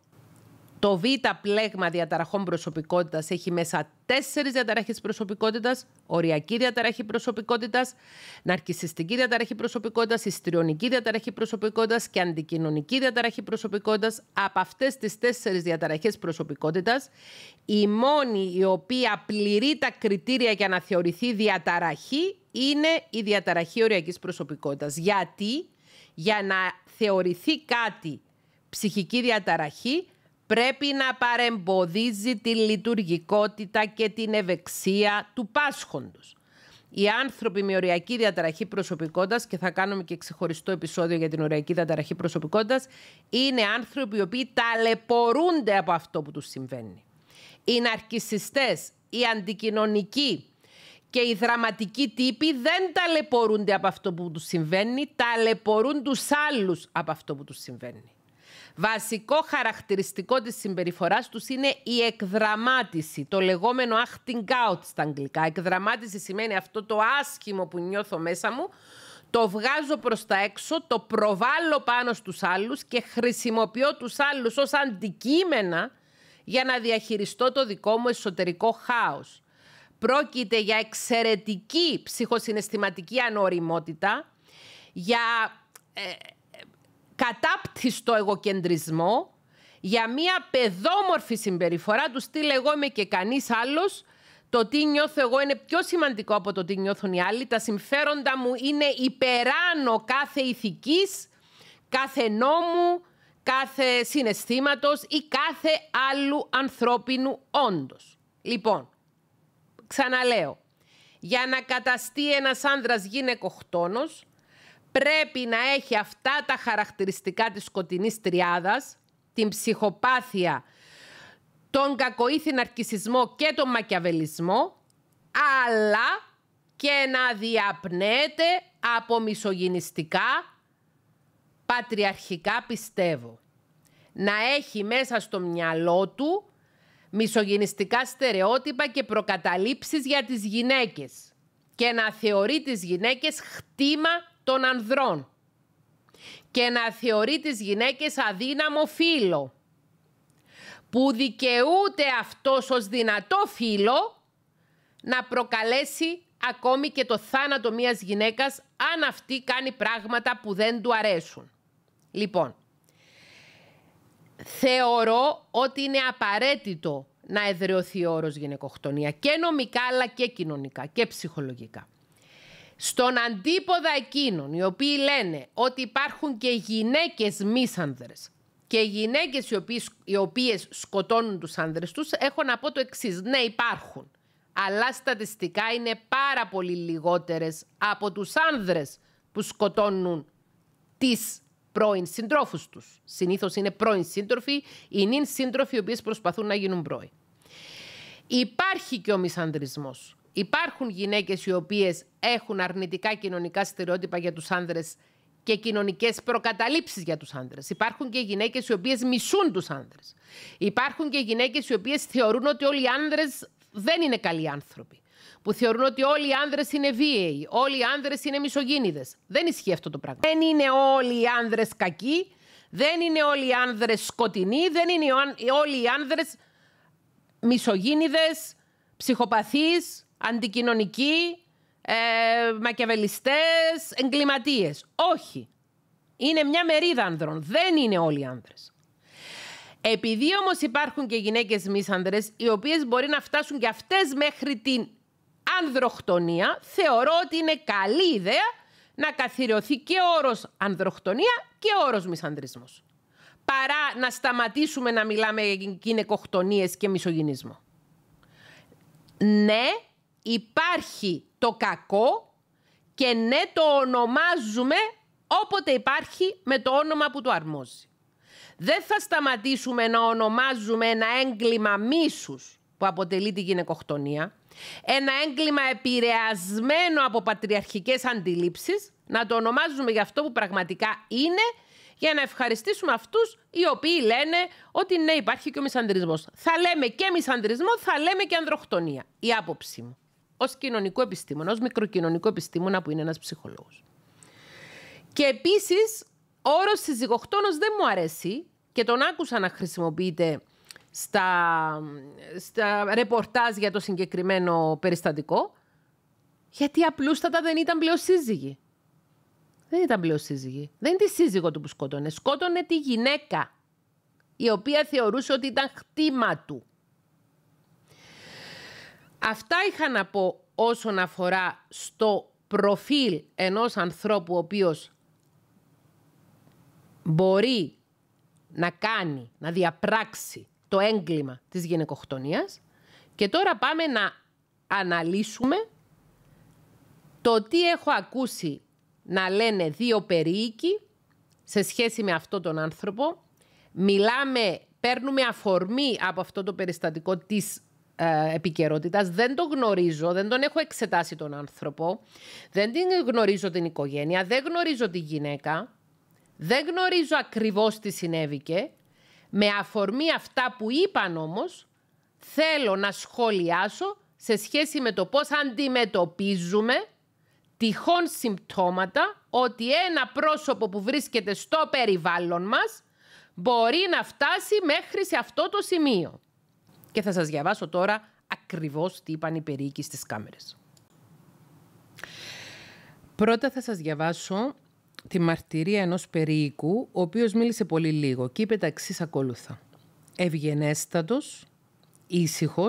το Β πλέγμα διαταραχών προσωπικότητας έχει μέσα τέσσερις διαταραχές προσωπικότητας, οριακή διαταραχή προσωπικότητας, ναρκιστική διαταραχή προσωπικότητας, ιστριονική διαταραχή προσωπικότητας και αντικοινωνική διαταραχή προσωπικότητας, Από αυτές τις τέσσερις διαταραχές προσωπικότητας, η μόνη η οποία πληρεί τα κριτήρια για να θεωρηθεί διαταραχή είναι η διαταραχή οριακής προσωπικότητας. Γιατί? Για να θεωρηθεί κάτι ψυχική διαταραχή πρέπει να παρεμποδίζει τη λειτουργικότητα και την ευεξία του πάσχοντος. Οι άνθρωποι με οριακή διαταραχή προσωπικότητας, και θα κάνουμε και ξεχωριστό επεισόδιο για την οριακή διαταραχή προσωπικότητας, είναι άνθρωποι οι οποίοι ταλαιπωρούνται από αυτό που τους συμβαίνει. Οι ναρκισιστές, οι αντικοινωνικοί και οι δραματικοί τύποι δεν ταλαιπωρούνται από αυτό που τους συμβαίνει, ταλαιπωρούν τους άλλους από αυτό που τους συμβαίνει. Βασικό χαρακτηριστικό της συμπεριφοράς τους είναι η εκδραμάτιση, το λεγόμενο acting out στα αγγλικά. Εκδραμάτιση σημαίνει αυτό το άσχημο που νιώθω μέσα μου, το βγάζω προς τα έξω, το προβάλλω πάνω στους άλλους και χρησιμοποιώ τους άλλους ως αντικείμενα για να διαχειριστώ το δικό μου εσωτερικό χάος. Πρόκειται για εξαιρετική ψυχοσυναισθηματική ανοριμότητα, για ε, κατάπτυστο εγωκεντρισμό, για μια παιδόμορφη συμπεριφορά τους στυλ εγώ είμαι και κανείς άλλος, το τι νιώθω εγώ είναι πιο σημαντικό από το τι νιώθουν οι άλλοι, τα συμφέροντα μου είναι υπεράνω κάθε ηθικής, κάθε νόμου, κάθε συναισθήματος ή κάθε άλλου ανθρώπινου όντος. Λοιπόν, ξαναλέω, για να καταστεί ένας άνδρας γυναικοκτόνος, πρέπει να έχει αυτά τα χαρακτηριστικά της σκοτεινής τριάδας, την ψυχοπάθεια, τον κακοήθη ναρκισισμό και τον μακιαβελισμό, αλλά και να διαπνέεται από μισογυνιστικά, πατριαρχικά πιστεύω. Να έχει μέσα στο μυαλό του μισογυνιστικά στερεότυπα και προκαταλήψεις για τις γυναίκες και να θεωρεί τις γυναίκες χτήμα των ανδρών και να θεωρεί τις γυναίκες αδύναμο φίλο που δικαιούται αυτός ως δυνατό φίλο να προκαλέσει ακόμη και το θάνατο μιας γυναίκας αν αυτή κάνει πράγματα που δεν του αρέσουν. Λοιπόν, θεωρώ ότι είναι απαραίτητο να εδραιωθεί ο όρος γυναικοκτονία και νομικά αλλά και κοινωνικά και ψυχολογικά στον αντίποδα εκείνων οι οποίοι λένε ότι υπάρχουν και γυναίκες άνδρες και γυναίκες οι οποίες, οι οποίες σκοτώνουν τους άνδρες τους, έχω να πω το εξής. Ναι, υπάρχουν. Αλλά στατιστικά είναι πάρα πολύ λιγότερες από τους άνδρες που σκοτώνουν τις πρώην συντρόφους τους. Συνήθως είναι πρώην σύντροφοι, οι νυν σύντροφοι οι οποίες προσπαθούν να γίνουν πρώοι. Υπάρχει και ο μισανδρισμός υπάρχουν γυναίκες οι οποίες έχουν αρνητικά κοινωνικά στερεότυπα για τους άνδρες και κοινωνικές προκαταλήψεις για τους άνδρες. Υπάρχουν και γυναίκες οι οποίες μισούν τους άνδρες. Υπάρχουν και γυναίκες οι οποίες θεωρούν ότι όλοι οι άνδρες δεν είναι καλοί άνθρωποι. Που θεωρούν ότι όλοι οι άνδρες είναι βίαιοι, όλοι οι άνδρες είναι μισογίνηδε. Δεν ισχύει αυτό το πράγμα. Δεν είναι όλοι οι άνδρες κακοί, δεν είναι όλοι οι άνδρες σκοτεινοί, δεν είναι όλοι οι άνδρες μισογίνηδε, ψυχοπαθείς, αντικοινωνικοί, ε, εγκληματίες. Όχι. Είναι μια μερίδα άνδρων. Δεν είναι όλοι οι άνδρες. Επειδή όμως υπάρχουν και γυναίκες μίσανδρες, οι οποίες μπορεί να φτάσουν και αυτές μέχρι την ανδροχτονία, θεωρώ ότι είναι καλή ιδέα να καθιερωθεί και όρος ανδροχτονία και όρος μισανδρισμός. Παρά να σταματήσουμε να μιλάμε για γυναικοκτονίες και μισογυνισμό. Ναι, υπάρχει το κακό και ναι το ονομάζουμε όποτε υπάρχει με το όνομα που του αρμόζει. Δεν θα σταματήσουμε να ονομάζουμε ένα έγκλημα μίσους που αποτελεί τη γυναικοκτονία, ένα έγκλημα επηρεασμένο από πατριαρχικές αντιλήψεις, να το ονομάζουμε για αυτό που πραγματικά είναι, για να ευχαριστήσουμε αυτούς οι οποίοι λένε ότι ναι υπάρχει και ο μισανδρισμός. Θα λέμε και μισανδρισμό, θα λέμε και ανδροκτονία, η άποψή μου ως κοινωνικό επιστήμονα, ως μικροκοινωνικό επιστήμονα που είναι ένας ψυχολόγος. Και επίσης, ο όρος συζυγοχτόνο δεν μου αρέσει και τον άκουσα να χρησιμοποιείται στα, στα ρεπορτάζ για το συγκεκριμένο περιστατικό, γιατί απλούστατα δεν ήταν πλέον σύζυγη. Δεν ήταν πλέον σύζυγη. Δεν είναι τη σύζυγο του που σκότωνε. Σκότωνε τη γυναίκα, η οποία θεωρούσε ότι ήταν χτήμα του. Αυτά είχα να πω όσον αφορά στο προφίλ ενός ανθρώπου ο οποίος μπορεί να κάνει, να διαπράξει το έγκλημα της γυναικοκτονίας και τώρα πάμε να αναλύσουμε το τι έχω ακούσει να λένε δύο περίοικοι σε σχέση με αυτό τον άνθρωπο. Μιλάμε, παίρνουμε αφορμή από αυτό το περιστατικό της ε, επικαιρότητας. Δεν τον γνωρίζω, δεν τον έχω εξετάσει τον άνθρωπο. Δεν την γνωρίζω την οικογένεια, δεν γνωρίζω τη γυναίκα. Δεν γνωρίζω ακριβώς τι συνέβηκε. Με αφορμή αυτά που είπαν όμως, θέλω να σχολιάσω σε σχέση με το πώς αντιμετωπίζουμε τυχόν συμπτώματα ότι ένα πρόσωπο που βρίσκεται στο περιβάλλον μας μπορεί να φτάσει μέχρι σε αυτό το σημείο. Και θα σας διαβάσω τώρα ακριβώς τι είπαν οι περίοικοι στις κάμερες. Πρώτα θα σας διαβάσω τη μαρτυρία ενός περίοικου, ο οποίος μίλησε πολύ λίγο και είπε τα εξής ακόλουθα. Ευγενέστατος, ήσυχος,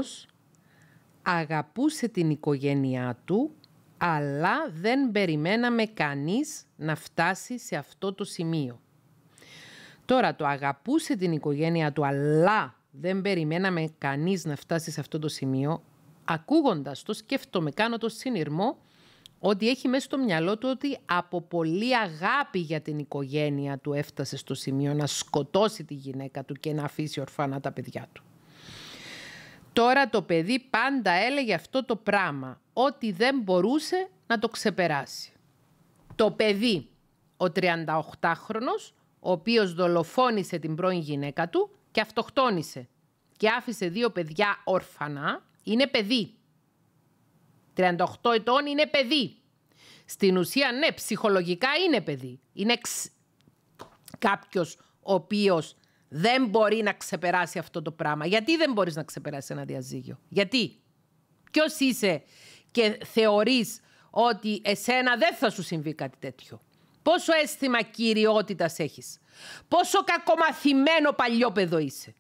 αγαπούσε την οικογένειά του, αλλά δεν περιμέναμε κανείς να φτάσει σε αυτό το σημείο. Τώρα το αγαπούσε την οικογένειά του, αλλά δεν περιμέναμε κανείς να φτάσει σε αυτό το σημείο. Ακούγοντας το, σκέφτομαι, κάνω το σύνειρμο ότι έχει μέσα στο μυαλό του ότι από πολύ αγάπη για την οικογένεια του έφτασε στο σημείο να σκοτώσει τη γυναίκα του και να αφήσει ορφάνα τα παιδιά του. Τώρα το παιδί πάντα έλεγε αυτό το πράγμα, ότι δεν μπορούσε να το ξεπεράσει. Το παιδί, ο 38χρονος, ο οποίος δολοφόνησε την πρώην γυναίκα του, και αυτοκτόνησε και άφησε δύο παιδιά όρφανα, είναι παιδί. 38 ετών είναι παιδί. Στην ουσία, ναι, ψυχολογικά είναι παιδί. Είναι ξ... κάποιος ο οποίος δεν μπορεί να ξεπεράσει αυτό το πράγμα. Γιατί δεν μπορείς να ξεπεράσεις ένα διαζύγιο. Γιατί. ποιος είσαι και θεωρείς ότι εσένα δεν θα σου συμβεί κάτι τέτοιο. Πόσο αίσθημα κυριότητας έχεις. Πόσο κακομαθημένο παλιό παιδό είσαι.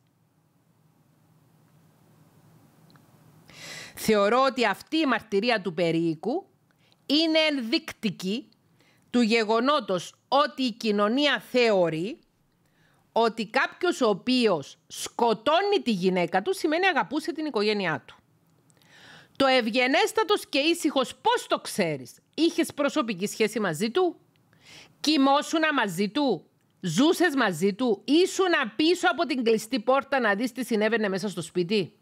Θεωρώ ότι αυτή η μαρτυρία του περίοικου είναι ενδεικτική του γεγονότος ότι η κοινωνία θεωρεί ότι κάποιος ο οποίος σκοτώνει τη γυναίκα του σημαίνει αγαπούσε την οικογένειά του. Το ευγενέστατος και ήσυχος πώς το ξέρεις. Είχες προσωπική σχέση μαζί του. Κοιμόσουνα μαζί του. Ζούσες μαζί του. ήσουνα πίσω από την κλειστή πόρτα να δεις τι συνέβαινε μέσα στο σπίτι.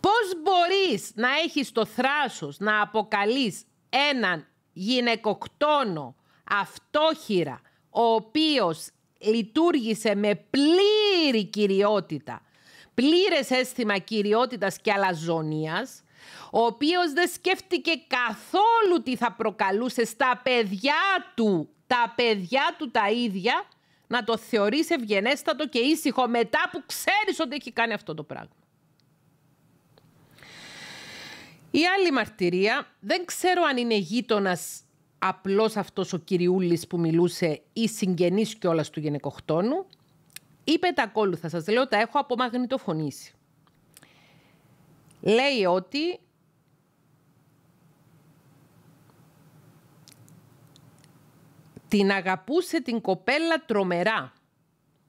Πώς μπορείς να έχεις το θράσος να αποκαλείς έναν γυναικοκτόνο αυτόχειρα ο οποίος λειτουργήσε με πλήρη κυριότητα, πλήρες αίσθημα κυριότητας και αλαζονίας ο οποίος δεν σκέφτηκε καθόλου τι θα προκαλούσε στα παιδιά του, τα παιδιά του τα ίδια, να το θεωρείς ευγενέστατο και ήσυχο μετά που ξέρεις ότι έχει κάνει αυτό το πράγμα. Η άλλη μαρτυρία, δεν ξέρω αν είναι γείτονας απλώς αυτός ο κυριούλης που μιλούσε ή συγγενής κιόλας του γενεκοχτώνου, είπε τα ακόλουθα, σας λέω, τα έχω απομαγνητοφωνήσει. Λέει ότι Την αγαπούσε την κοπέλα τρομερά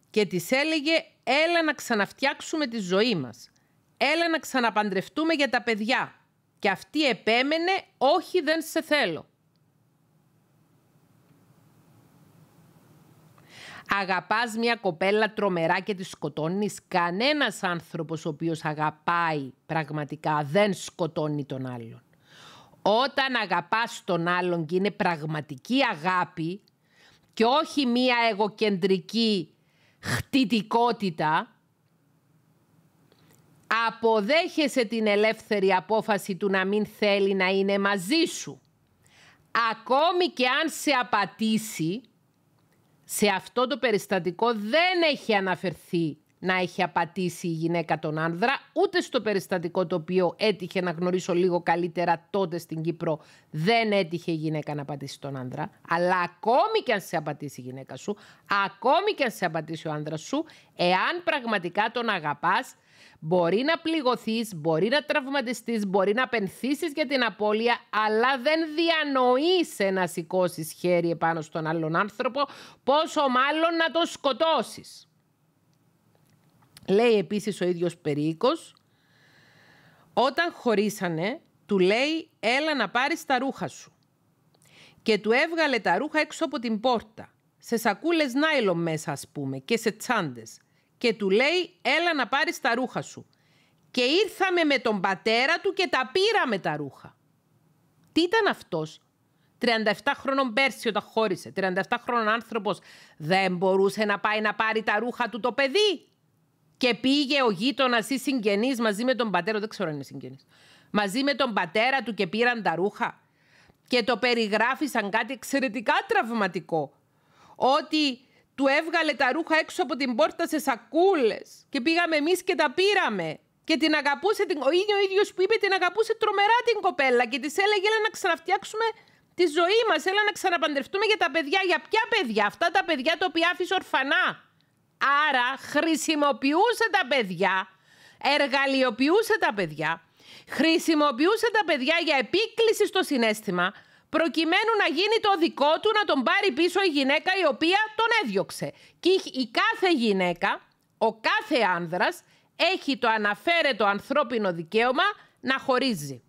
και της έλεγε «Έλα να ξαναφτιάξουμε τη ζωή μας. Έλα να ξαναπαντρευτούμε για τα παιδιά». Και αυτή επέμενε «Όχι, δεν σε θέλω». Αγαπάς μια κοπέλα τρομερά και τη σκοτώνεις. Κανένας άνθρωπος ο οποίος αγαπάει πραγματικά δεν σκοτώνει τον άλλον. Όταν αγαπάς τον άλλον και είναι πραγματική αγάπη, και όχι μία εγωκεντρική χτιτικότητα, αποδέχεσαι την ελεύθερη απόφαση του να μην θέλει να είναι μαζί σου. Ακόμη και αν σε απατήσει, σε αυτό το περιστατικό δεν έχει αναφερθεί να έχει απατήσει η γυναίκα τον άνδρα, ούτε στο περιστατικό το οποίο έτυχε να γνωρίσω λίγο καλύτερα τότε στην Κύπρο δεν έτυχε η γυναίκα να απατήσει τον άνδρα. Αλλά ακόμη και αν σε απατήσει η γυναίκα σου, ακόμη και αν σε απατήσει ο άνδρας σου, εάν πραγματικά τον αγαπάς, Μπορεί να πληγωθείς, μπορεί να τραυματιστείς, μπορεί να πενθήσεις για την απώλεια, αλλά δεν διανοείσαι να σηκώσεις χέρι επάνω στον άλλον άνθρωπο, πόσο μάλλον να τον σκοτώσεις. Λέει επίσης ο ίδιος Περίκος, όταν χωρίσανε, του λέει έλα να πάρεις τα ρούχα σου. Και του έβγαλε τα ρούχα έξω από την πόρτα, σε σακούλες νάιλον μέσα ας πούμε και σε τσάντες. Και του λέει έλα να πάρεις τα ρούχα σου. Και ήρθαμε με τον πατέρα του και τα πήραμε τα ρούχα. Τι ήταν αυτός, 37 χρόνων πέρσι όταν χώρισε, 37 χρόνων άνθρωπος δεν μπορούσε να πάει να πάρει τα ρούχα του το παιδί. Και πήγε ο γείτονας ή συγγενή μαζί με τον πατέρα, δεν ξέρω αν είναι συγγενή, μαζί με τον πατέρα του και πήραν τα ρούχα. Και το περιγράφει σαν κάτι εξαιρετικά τραυματικό. Ότι του έβγαλε τα ρούχα έξω από την πόρτα σε σακούλες. Και πήγαμε εμείς και τα πήραμε. Και την αγαπούσε, την... ο ίδιο ο ίδιος που είπε την αγαπούσε τρομερά την κοπέλα και της έλεγε έλα να ξαναφτιάξουμε τη ζωή μας έλα να ξαναπαντρευτούμε για τα παιδιά. Για ποια παιδιά, αυτά τα παιδιά τα οποία άφησε ορφανά. Άρα χρησιμοποιούσε τα παιδιά, εργαλειοποιούσε τα παιδιά, χρησιμοποιούσε τα παιδιά για επίκληση στο συνέστημα, προκειμένου να γίνει το δικό του να τον πάρει πίσω η γυναίκα η οποία τον έδιωξε. Και η κάθε γυναίκα, ο κάθε άνδρας, έχει το αναφέρετο ανθρώπινο δικαίωμα να χωρίζει.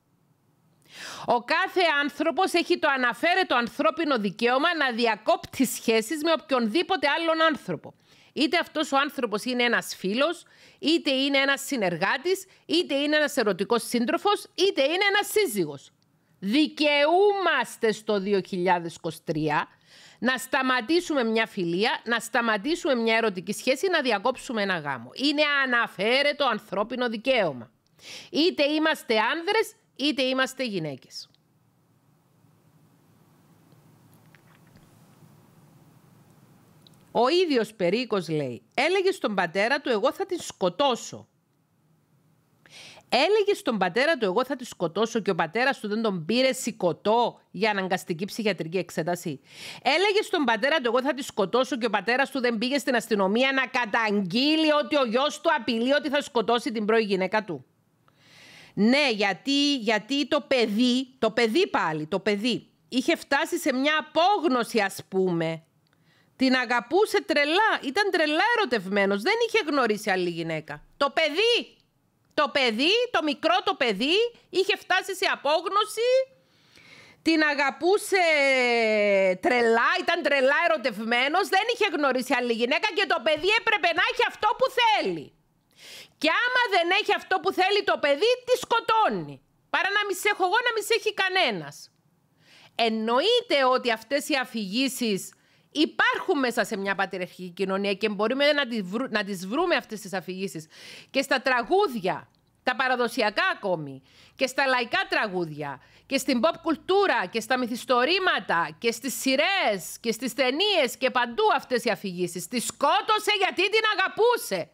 Ο κάθε άνθρωπος έχει το αναφέρετο ανθρώπινο δικαίωμα να διακόπτει σχέσεις με οποιονδήποτε άλλον άνθρωπο. Είτε αυτός ο άνθρωπος είναι ένας φίλος, είτε είναι ένας συνεργάτης, είτε είναι ένας ερωτικός σύντροφος, είτε είναι ένας σύζυγος. Δικαιούμαστε στο 2023 να σταματήσουμε μια φιλία, να σταματήσουμε μια ερωτική σχέση, να διακόψουμε ένα γάμο. Είναι αναφέρετο ανθρώπινο δικαίωμα. Είτε είμαστε άνδρες, είτε είμαστε γυναίκες. Ο ίδιος Περίκος λέει, έλεγε στον πατέρα του εγώ θα την σκοτώσω. Έλεγε στον πατέρα του εγώ θα τη σκοτώσω και ο πατέρας του δεν τον πήρε σηκωτό για αναγκαστική ψυχιατρική εξέταση. Έλεγε στον πατέρα του εγώ θα τη σκοτώσω και ο πατέρας του δεν πήγε στην αστυνομία να καταγγείλει ότι ο γιος του απειλεί ότι θα σκοτώσει την πρώη γυναίκα του. Ναι, γιατί, το παιδί, το παιδί πάλι, το παιδί, είχε φτάσει σε μια απόγνωση ας πούμε την αγαπούσε τρελά. Ήταν τρελά ερωτευμένος. Δεν είχε γνωρίσει άλλη γυναίκα. Το παιδί! Το παιδί, το μικρό το παιδί, είχε φτάσει σε απόγνωση. Την αγαπούσε τρελά, ήταν τρελά ερωτευμένος, δεν είχε γνωρίσει άλλη γυναίκα και το παιδί έπρεπε να έχει αυτό που θέλει. Και άμα δεν έχει αυτό που θέλει το παιδί, τη σκοτώνει. Παρά να μη έχω εγώ, να μη σε έχει κανένας. Εννοείται ότι αυτές οι αφηγήσεις υπάρχουν μέσα σε μια πατριαρχική κοινωνία και μπορούμε να τις, να τις βρούμε αυτές τις αφηγήσεις. Και στα τραγούδια, τα παραδοσιακά ακόμη, και στα λαϊκά τραγούδια, και στην pop κουλτούρα, και στα μυθιστορήματα, και στις σειρές και στις ταινίες και παντού αυτές οι αφηγήσεις. Τη σκότωσε γιατί την αγαπούσε.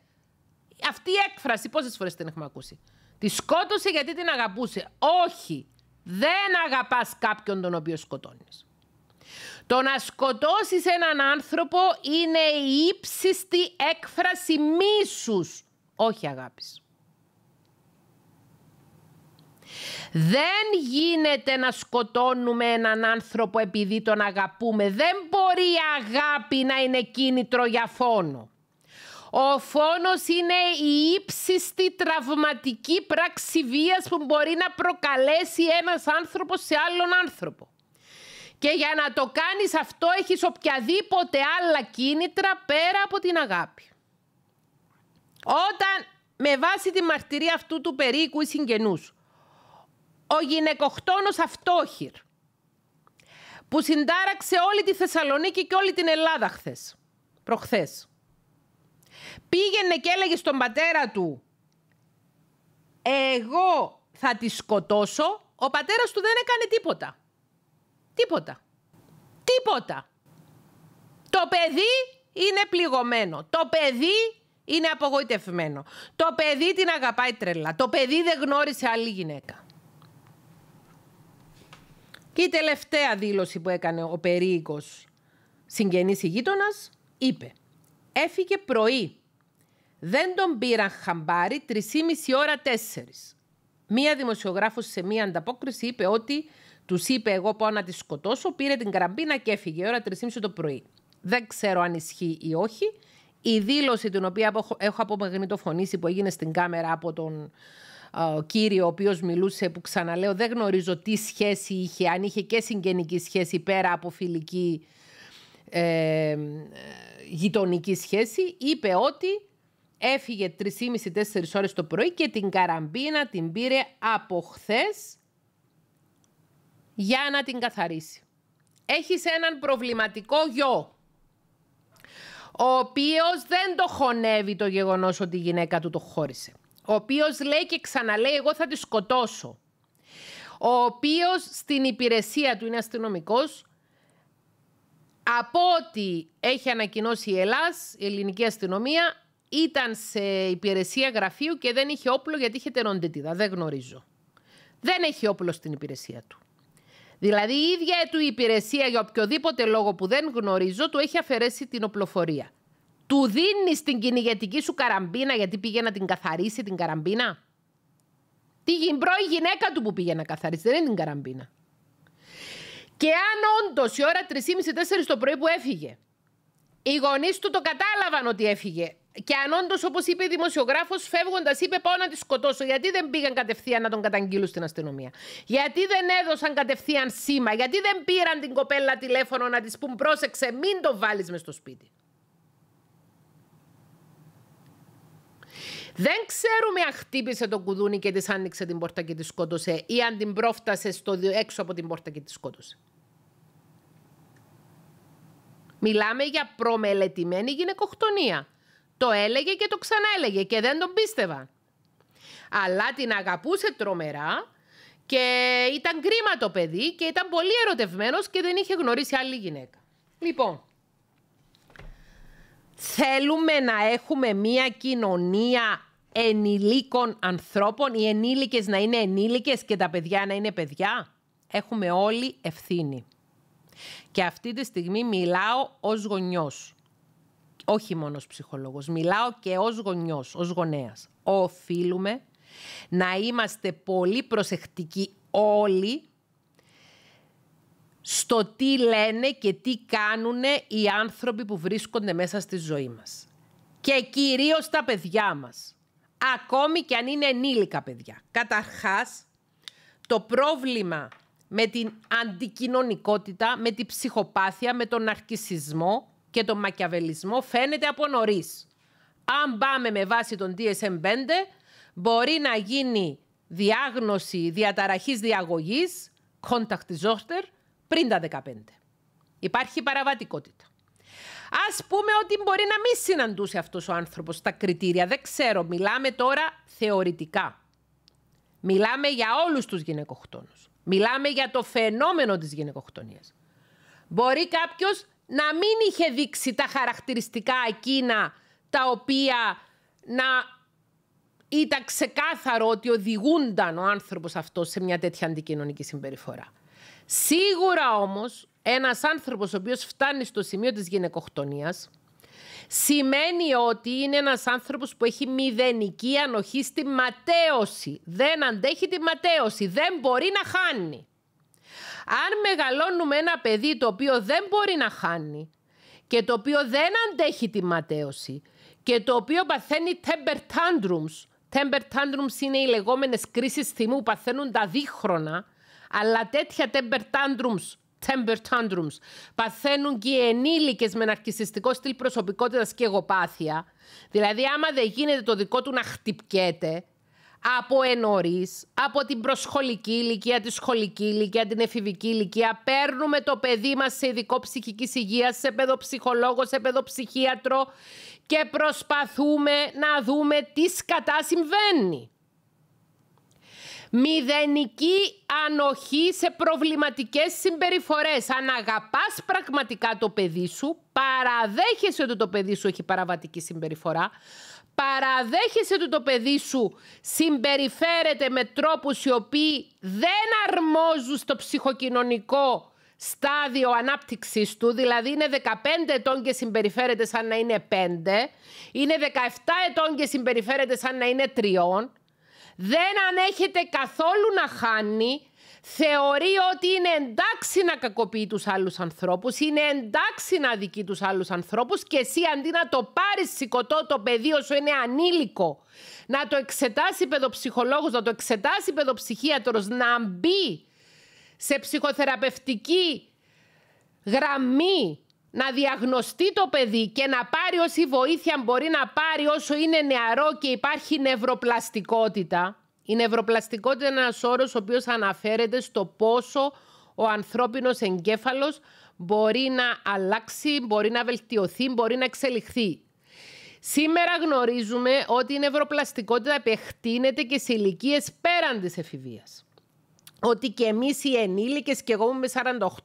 Αυτή η έκφραση, πόσες φορές την έχουμε ακούσει. Τη σκότωσε γιατί την αγαπούσε. Όχι, δεν αγαπάς κάποιον τον οποίο σκοτώνεις. Το να σκοτώσεις έναν άνθρωπο είναι η ύψιστη έκφραση μίσους, όχι αγάπης. Δεν γίνεται να σκοτώνουμε έναν άνθρωπο επειδή τον αγαπούμε. Δεν μπορεί η αγάπη να είναι κίνητρο για φόνο. Ο φόνος είναι η ύψιστη τραυματική πράξη βίας που μπορεί να προκαλέσει ένας άνθρωπος σε άλλον άνθρωπο. Και για να το κάνεις αυτό έχεις οποιαδήποτε άλλα κίνητρα πέρα από την αγάπη. Όταν με βάση τη μαρτυρία αυτού του περίκου ή συγγενούς, ο γυναικοκτόνος Αυτόχυρ, που συντάραξε όλη τη Θεσσαλονίκη και όλη την Ελλάδα χθες, προχθές, πήγαινε και έλεγε στον πατέρα του «Εγώ θα τη σκοτώσω», ο πατέρας του δεν έκανε τίποτα. Τίποτα. Τίποτα. Το παιδί είναι πληγωμένο. Το παιδί είναι απογοητευμένο. Το παιδί την αγαπάει τρελά. Το παιδί δεν γνώρισε άλλη γυναίκα. Και η τελευταία δήλωση που έκανε ο περίοικος συγγενής ή γείτονας είπε «Έφυγε πρωί. Δεν τον πήραν χαμπάρι 3,5 ώρα 4. Μία δημοσιογράφος σε μία ανταπόκριση είπε ότι τους είπε: Εγώ πάω να τη σκοτώσω. Πήρε την καραμπίνα και έφυγε. Ώρα 3.30 το πρωί. Δεν ξέρω αν ισχύει ή όχι. Η δήλωση την οποία έχω απομαγνητοφωνήσει που έγινε στην κάμερα από τον κύριο ο οποίος μιλούσε που ξαναλέω δεν γνωρίζω τι σχέση είχε αν είχε και συγγενική σχέση πέρα από φιλική ε, γειτονική σχέση είπε ότι έφυγε 3,5-4 ώρες το πρωί και την καραμπίνα την πήρε από χθες για να την καθαρίσει. Έχεις έναν προβληματικό γιο, ο οποίος δεν το χωνεύει το γεγονός ότι η γυναίκα του το χώρισε. Ο οποίος λέει και ξαναλέει εγώ θα τη σκοτώσω. Ο οποίος στην υπηρεσία του είναι αστυνομικός, από ό,τι έχει ανακοινώσει η Ελλάς, η ελληνική αστυνομία, ήταν σε υπηρεσία γραφείου και δεν είχε όπλο γιατί είχε τεροντίτιδα. Δεν γνωρίζω. Δεν έχει όπλο στην υπηρεσία του. Δηλαδή η ίδια του υπηρεσία για οποιοδήποτε λόγο που δεν γνωρίζω του έχει αφαιρέσει την οπλοφορία. Του δίνεις την κυνηγετική σου καραμπίνα γιατί πήγε να την καθαρίσει την καραμπίνα. Τη η γυναίκα του που πήγε να καθαρίσει, δεν είναι την καραμπίνα. Και αν όντως η ώρα 3.30-4 το πρωί που έφυγε, οι γονείς του το κατάλαβαν ότι έφυγε και αν όντως, όπως είπε η δημοσιογράφος, φεύγοντας, είπε πάω να τη σκοτώσω. Γιατί δεν πήγαν κατευθείαν να τον καταγγείλουν στην αστυνομία. Γιατί δεν έδωσαν κατευθείαν σήμα. Γιατί δεν πήραν την κοπέλα τηλέφωνο να της πούν πρόσεξε, μην το βάλεις μες στο σπίτι. Δεν ξέρουμε αν χτύπησε το κουδούνι και της άνοιξε την πόρτα και της σκότωσε ή αν την πρόφτασε στο έξω από την πόρτα και της σκότωσε. Μιλάμε για προμελετημένη γυναικοκτονία. Το έλεγε και το ξαναέλεγε και δεν τον πίστευα. Αλλά την αγαπούσε τρομερά και ήταν κρίμα το παιδί και ήταν πολύ ερωτευμένος και δεν είχε γνωρίσει άλλη γυναίκα. Λοιπόν, θέλουμε να έχουμε μία κοινωνία ενηλίκων ανθρώπων, οι ενήλικες να είναι ενήλικες και τα παιδιά να είναι παιδιά. Έχουμε όλοι ευθύνη. Και αυτή τη στιγμή μιλάω ως γονιός όχι μόνος ως ψυχολόγος, μιλάω και ως γονιός, ως γονέας. Οφείλουμε να είμαστε πολύ προσεκτικοί όλοι στο τι λένε και τι κάνουν οι άνθρωποι που βρίσκονται μέσα στη ζωή μας. Και κυρίως τα παιδιά μας. Ακόμη και αν είναι ενήλικα παιδιά. Καταρχάς, το πρόβλημα με την αντικοινωνικότητα, με την ψυχοπάθεια, με τον αρκισισμό και τον μακιαβελισμό φαίνεται από νωρίς. Αν πάμε με βάση τον DSM-5, μπορεί να γίνει διάγνωση διαταραχής διαγωγής, contact disorder, πριν τα 15. Υπάρχει παραβατικότητα. Ας πούμε ότι μπορεί να μην συναντούσε αυτός ο άνθρωπος τα κριτήρια. Δεν ξέρω. Μιλάμε τώρα θεωρητικά. Μιλάμε για όλους τους γυναικοκτόνους. Μιλάμε για το φαινόμενο της γυναικοκτονίας. Μπορεί κάποιος να μην είχε δείξει τα χαρακτηριστικά εκείνα τα οποία να ήταν ξεκάθαρο ότι οδηγούνταν ο άνθρωπος αυτός σε μια τέτοια αντικοινωνική συμπεριφορά. Σίγουρα όμως ένας άνθρωπος ο οποίος φτάνει στο σημείο της γυναικοκτονίας σημαίνει ότι είναι ένας άνθρωπος που έχει μηδενική ανοχή στη ματέωση. Δεν αντέχει τη ματέωση, δεν μπορεί να χάνει. Αν μεγαλώνουμε ένα παιδί το οποίο δεν μπορεί να χάνει και το οποίο δεν αντέχει τη ματέωση και το οποίο παθαίνει temper tantrums, temper tantrums είναι οι λεγόμενες κρίσεις θυμού που παθαίνουν τα δίχρονα, αλλά τέτοια temper tantrums temper tantrums. Παθαίνουν και οι ενήλικες με ναρκισιστικό στυλ προσωπικότητας και εγωπάθεια. Δηλαδή, άμα δεν γίνεται το δικό του να χτυπιέται, από ενωρίς, από την προσχολική ηλικία, τη σχολική ηλικία, την εφηβική ηλικία. Παίρνουμε το παιδί μας σε ειδικό ψυχικής υγείας, σε παιδοψυχολόγο, σε παιδοψυχίατρο και προσπαθούμε να δούμε τι σκατά συμβαίνει. Μηδενική ανοχή σε προβληματικές συμπεριφορές. Αν αγαπάς πραγματικά το παιδί σου, παραδέχεσαι ότι το παιδί σου έχει παραβατική συμπεριφορά, παραδέχεσαι ότι το παιδί σου συμπεριφέρεται με τρόπους οι οποίοι δεν αρμόζουν στο ψυχοκοινωνικό στάδιο ανάπτυξης του, δηλαδή είναι 15 ετών και συμπεριφέρεται σαν να είναι 5, είναι 17 ετών και συμπεριφέρεται σαν να είναι 3, δεν ανέχεται καθόλου να χάνει, θεωρεί ότι είναι εντάξει να κακοποιεί τους άλλους ανθρώπους, είναι εντάξει να δικεί τους άλλους ανθρώπους και εσύ αντί να το πάρεις σηκωτό το παιδί όσο είναι ανήλικο, να το εξετάσει παιδοψυχολόγος, να το εξετάσει παιδοψυχίατρος, να μπει σε ψυχοθεραπευτική γραμμή, να διαγνωστεί το παιδί και να πάρει όση βοήθεια μπορεί να πάρει όσο είναι νεαρό και υπάρχει νευροπλαστικότητα, η νευροπλαστικότητα είναι ένας όρος ο οποίος αναφέρεται στο πόσο ο ανθρώπινος εγκέφαλος μπορεί να αλλάξει, μπορεί να βελτιωθεί, μπορεί να εξελιχθεί. Σήμερα γνωρίζουμε ότι η νευροπλαστικότητα επεκτείνεται και σε ηλικίες πέραν της εφηβείας. Ότι και εμείς οι ενήλικες, και εγώ είμαι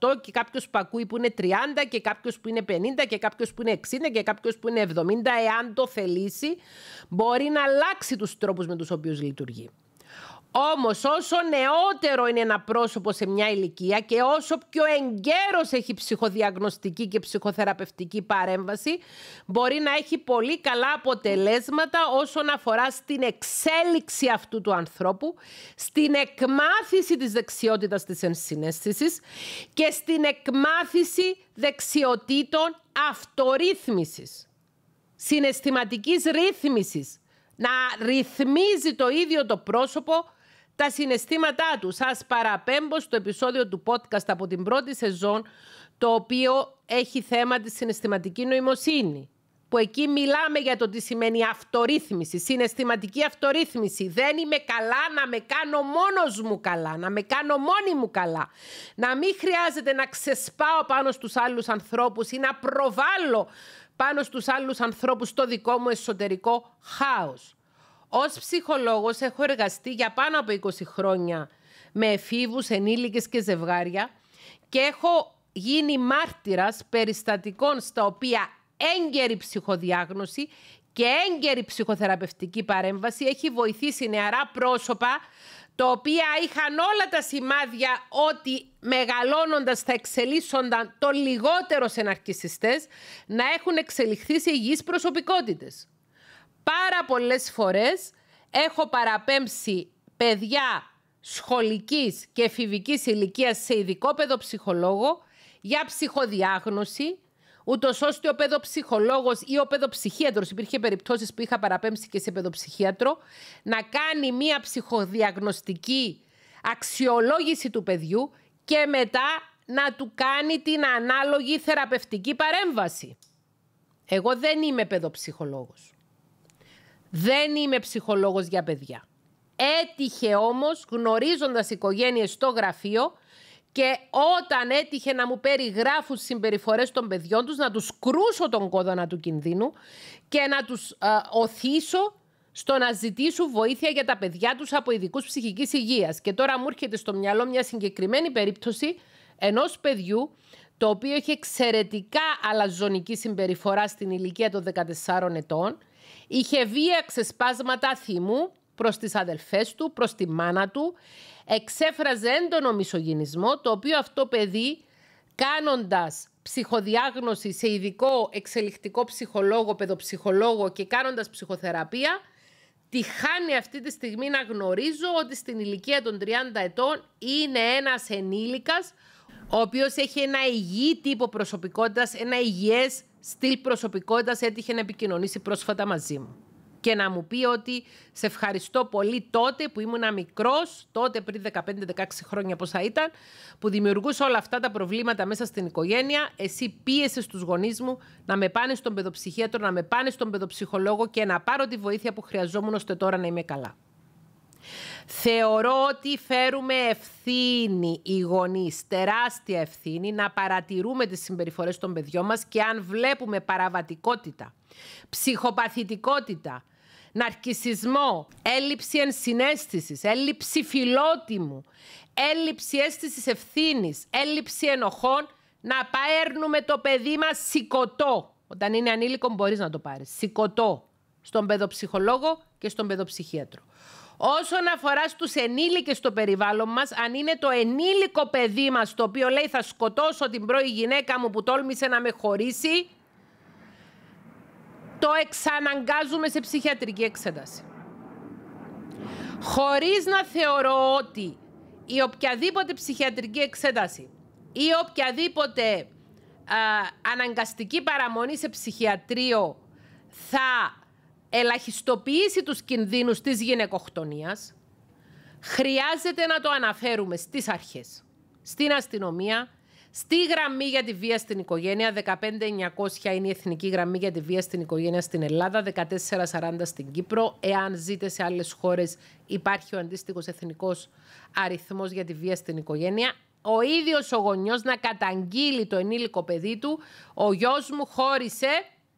48, και κάποιος που ακούει που είναι 30, και κάποιος που είναι 50, και κάποιος που είναι 60, και κάποιος που είναι 70, εάν το θελήσει, μπορεί να αλλάξει τους τρόπους με τους οποίους λειτουργεί. Όμως, όσο νεότερο είναι ένα πρόσωπο σε μια ηλικία και όσο πιο εγκαίρος έχει ψυχοδιαγνωστική και ψυχοθεραπευτική παρέμβαση μπορεί να έχει πολύ καλά αποτελέσματα όσον αφορά στην εξέλιξη αυτού του ανθρώπου, στην εκμάθηση της δεξιότητας της ενσυναίσθησης και στην εκμάθηση δεξιοτήτων αυτορύθμισης, συναισθηματικής ρύθμισης, να ρυθμίζει το ίδιο το πρόσωπο τα συναισθήματά τους. Σας παραπέμπω στο επεισόδιο του podcast από την πρώτη σεζόν, το οποίο έχει θέμα τη συναισθηματική νοημοσύνη. Που εκεί μιλάμε για το τι σημαίνει αυτορύθμιση, συναισθηματική αυτορύθμιση. Δεν είμαι καλά να με κάνω μόνος μου καλά, να με κάνω μόνη μου καλά. Να μην χρειάζεται να ξεσπάω πάνω στους άλλους ανθρώπους ή να προβάλλω πάνω στους άλλους ανθρώπους το δικό μου εσωτερικό χάος. Ως ψυχολόγος έχω εργαστεί για πάνω από 20 χρόνια με εφήβους, ενήλικες και ζευγάρια και έχω γίνει μάρτυρας περιστατικών στα οποία έγκαιρη ψυχοδιάγνωση και έγκαιρη ψυχοθεραπευτική παρέμβαση έχει βοηθήσει νεαρά πρόσωπα τα οποία είχαν όλα τα σημάδια ότι μεγαλώνοντας θα εξελίσσονταν το λιγότερο σε να έχουν εξελιχθεί σε υγιείς προσωπικότητες πάρα πολλές φορές έχω παραπέμψει παιδιά σχολικής και εφηβικής ηλικίας σε ειδικό παιδοψυχολόγο για ψυχοδιάγνωση, ούτως ώστε ο παιδοψυχολόγος ή ο παιδοψυχίατρος, υπήρχε περιπτώσεις που είχα παραπέμψει και σε παιδοψυχίατρο, να κάνει μία ψυχοδιαγνωστική αξιολόγηση του παιδιού και μετά να του κάνει την ανάλογη θεραπευτική παρέμβαση. Εγώ δεν είμαι παιδοψυχολόγος. Δεν είμαι ψυχολόγος για παιδιά. Έτυχε όμως γνωρίζοντας οικογένειες στο γραφείο και όταν έτυχε να μου περιγράφουν συμπεριφορές των παιδιών τους, να τους κρούσω τον κόδωνα του κινδύνου και να τους α, ε, οθήσω στο να ζητήσουν βοήθεια για τα παιδιά τους από ειδικούς ψυχικής υγείας. Και τώρα μου έρχεται στο μυαλό μια συγκεκριμένη περίπτωση ενός παιδιού το οποίο είχε εξαιρετικά αλαζονική συμπεριφορά στην ηλικία των 14 ετών Είχε βία ξεσπάσματα θυμού προς τις αδελφές του, προς τη μάνα του. Εξέφραζε έντονο μισογυνισμό, το οποίο αυτό παιδί κάνοντας ψυχοδιάγνωση σε ειδικό εξελιχτικό ψυχολόγο, παιδοψυχολόγο και κάνοντας ψυχοθεραπεία, τη χάνει αυτή τη στιγμή να γνωρίζω ότι στην ηλικία των 30 ετών είναι ένας ενήλικας, ο οποίος έχει ένα υγιή τύπο προσωπικότητας, ένα υγιές στυλ προσωπικότητας έτυχε να επικοινωνήσει πρόσφατα μαζί μου. Και να μου πει ότι σε ευχαριστώ πολύ τότε που ήμουν μικρός, τότε πριν 15-16 χρόνια πόσα ήταν, που δημιουργούσα όλα αυτά τα προβλήματα μέσα στην οικογένεια. Εσύ πίεσες τους γονείς μου να με πάνε στον παιδοψυχίατρο, να με πάνε στον παιδοψυχολόγο και να πάρω τη βοήθεια που χρειαζόμουν ώστε τώρα να είμαι καλά. Θεωρώ ότι φέρουμε ευθύνη οι γονείς, τεράστια ευθύνη, να παρατηρούμε τις συμπεριφορές των παιδιών μας και αν βλέπουμε παραβατικότητα, ψυχοπαθητικότητα, ναρκισισμό, έλλειψη ενσυναίσθησης, έλλειψη φιλότιμου, έλλειψη αίσθησης ευθύνης, έλλειψη ενοχών, να παέρνουμε το παιδί μας σηκωτό. Όταν είναι ανήλικο να το πάρεις. Σηκωτό στον παιδοψυχολόγο και στον παιδοψυχίατρο. Όσον αφορά στους ενήλικες στο περιβάλλον μας, αν είναι το ενήλικο παιδί μας το οποίο λέει θα σκοτώσω την πρώη γυναίκα μου που τόλμησε να με χωρίσει, το εξαναγκάζουμε σε ψυχιατρική εξέταση. Χωρίς να θεωρώ ότι η οποιαδήποτε ψυχιατρική εξέταση ή οποιαδήποτε αναγκαστική παραμονή σε ψυχιατρίο θα ελαχιστοποίηση τους κινδύνους της γυναικοκτονίας, χρειάζεται να το αναφέρουμε στις αρχές, στην αστυνομία, στη γραμμή για τη βία στην οικογένεια, 15900 είναι η εθνική γραμμή για τη βία στην οικογένεια στην Ελλάδα, 1440 στην Κύπρο. Εάν ζείτε σε άλλες χώρες υπάρχει ο αντίστοιχος εθνικός αριθμός για τη βία στην οικογένεια. Ο ίδιος ο γονιός να καταγγείλει το ενήλικο παιδί του, ο γιος μου χώρισε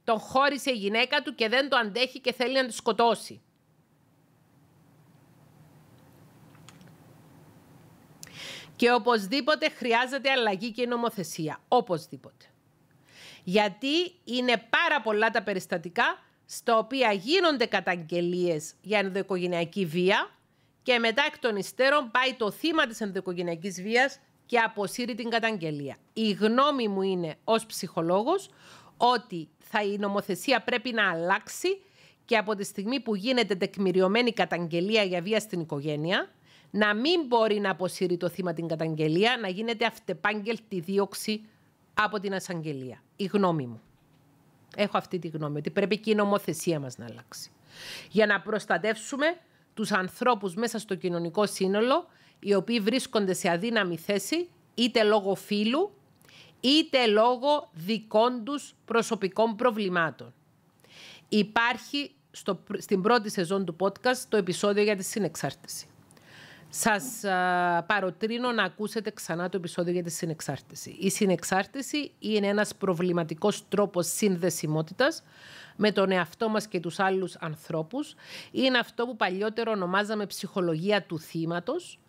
τον χώρισε η γυναίκα του και δεν το αντέχει και θέλει να τη σκοτώσει. Και οπωσδήποτε χρειάζεται αλλαγή και νομοθεσία. Οπωσδήποτε. Γιατί είναι πάρα πολλά τα περιστατικά στα οποία γίνονται καταγγελίες για ενδοοικογενειακή βία και μετά εκ των υστέρων πάει το θύμα της ενδοοικογενειακής βίας και αποσύρει την καταγγελία. Η γνώμη μου είναι ως ψυχολόγος ότι θα η νομοθεσία πρέπει να αλλάξει και από τη στιγμή που γίνεται τεκμηριωμένη καταγγελία για βία στην οικογένεια, να μην μπορεί να αποσύρει το θύμα την καταγγελία, να γίνεται αυτεπάγγελτη δίωξη από την ασαγγελία. Η γνώμη μου. Έχω αυτή τη γνώμη, ότι πρέπει και η νομοθεσία μας να αλλάξει. Για να προστατεύσουμε τους ανθρώπους μέσα στο κοινωνικό σύνολο, οι οποίοι βρίσκονται σε αδύναμη θέση, είτε λόγω φύλου, είτε λόγω δικών τους προσωπικών προβλημάτων. Υπάρχει στο, στην πρώτη σεζόν του podcast το επεισόδιο για τη συνεξάρτηση. Σας α, παροτρύνω να ακούσετε ξανά το επεισόδιο για τη συνεξάρτηση. Η συνεξάρτηση είναι ένας προβληματικός τρόπος συνδεσιμότητας με τον εαυτό μας και τους άλλους ανθρώπους. Είναι αυτό που παλιότερο ονομάζαμε ψυχολογία του θύματος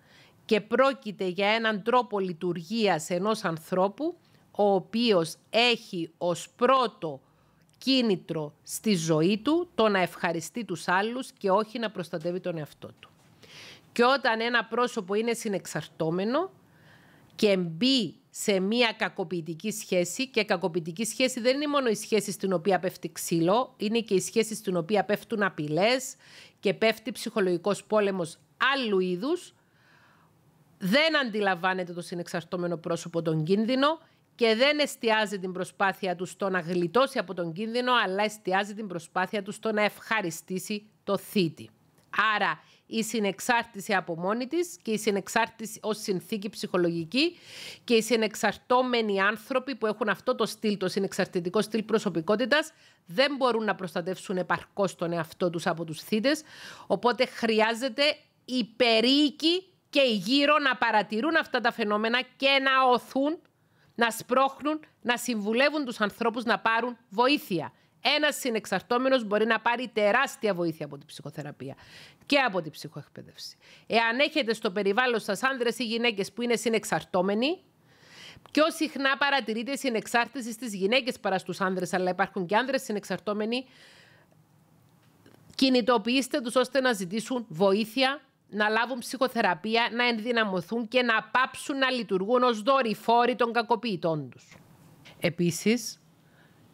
και πρόκειται για έναν τρόπο λειτουργίας ενός ανθρώπου ο οποίος έχει ως πρώτο κίνητρο στη ζωή του το να ευχαριστεί τους άλλους και όχι να προστατεύει τον εαυτό του. Και όταν ένα πρόσωπο είναι συνεξαρτόμενο... και μπει σε μια κακοποιητική σχέση και κακοποιητική σχέση δεν είναι μόνο η σχέση στην οποία πέφτει ξύλο, είναι και η σχέση στην οποία πέφτουν απειλές και πέφτει ψυχολογικός πόλεμος άλλου είδους, δεν αντιλαμβάνεται το συνεξαρτόμενο πρόσωπο τον κίνδυνο και δεν εστιάζει την προσπάθεια του στο να γλιτώσει από τον κίνδυνο, αλλά εστιάζει την προσπάθεια του στο να ευχαριστήσει το θήτη. Άρα η συνεξάρτηση από μόνη της και η συνεξάρτηση ως συνθήκη ψυχολογική και οι συνεξαρτώμενοι άνθρωποι που έχουν αυτό το στυλ, το συνεξαρτητικό στυλ προσωπικότητας δεν μπορούν να προστατεύσουν επαρκώς τον εαυτό τους από τους θύτες οπότε χρειάζεται οι περίοικοι και οι γύρω να παρατηρούν αυτά τα φαινόμενα και να οθούν να σπρώχνουν, να συμβουλεύουν τους ανθρώπους να πάρουν βοήθεια. Ένας συνεξαρτόμενος μπορεί να πάρει τεράστια βοήθεια από την ψυχοθεραπεία και από την ψυχοεκπαίδευση. Εάν έχετε στο περιβάλλον σας άνδρες ή γυναίκες που είναι συνεξαρτόμενοι... πιο συχνά παρατηρείτε συνεξάρτηση στις γυναίκες παρά στους άνδρες, αλλά υπάρχουν και άνδρες συνεξαρτόμενοι... Κινητοποιήστε τους ώστε να ζητήσουν βοήθεια να λάβουν ψυχοθεραπεία, να ενδυναμωθούν και να πάψουν να λειτουργούν ως δορυφόροι των κακοποιητών τους. Επίσης,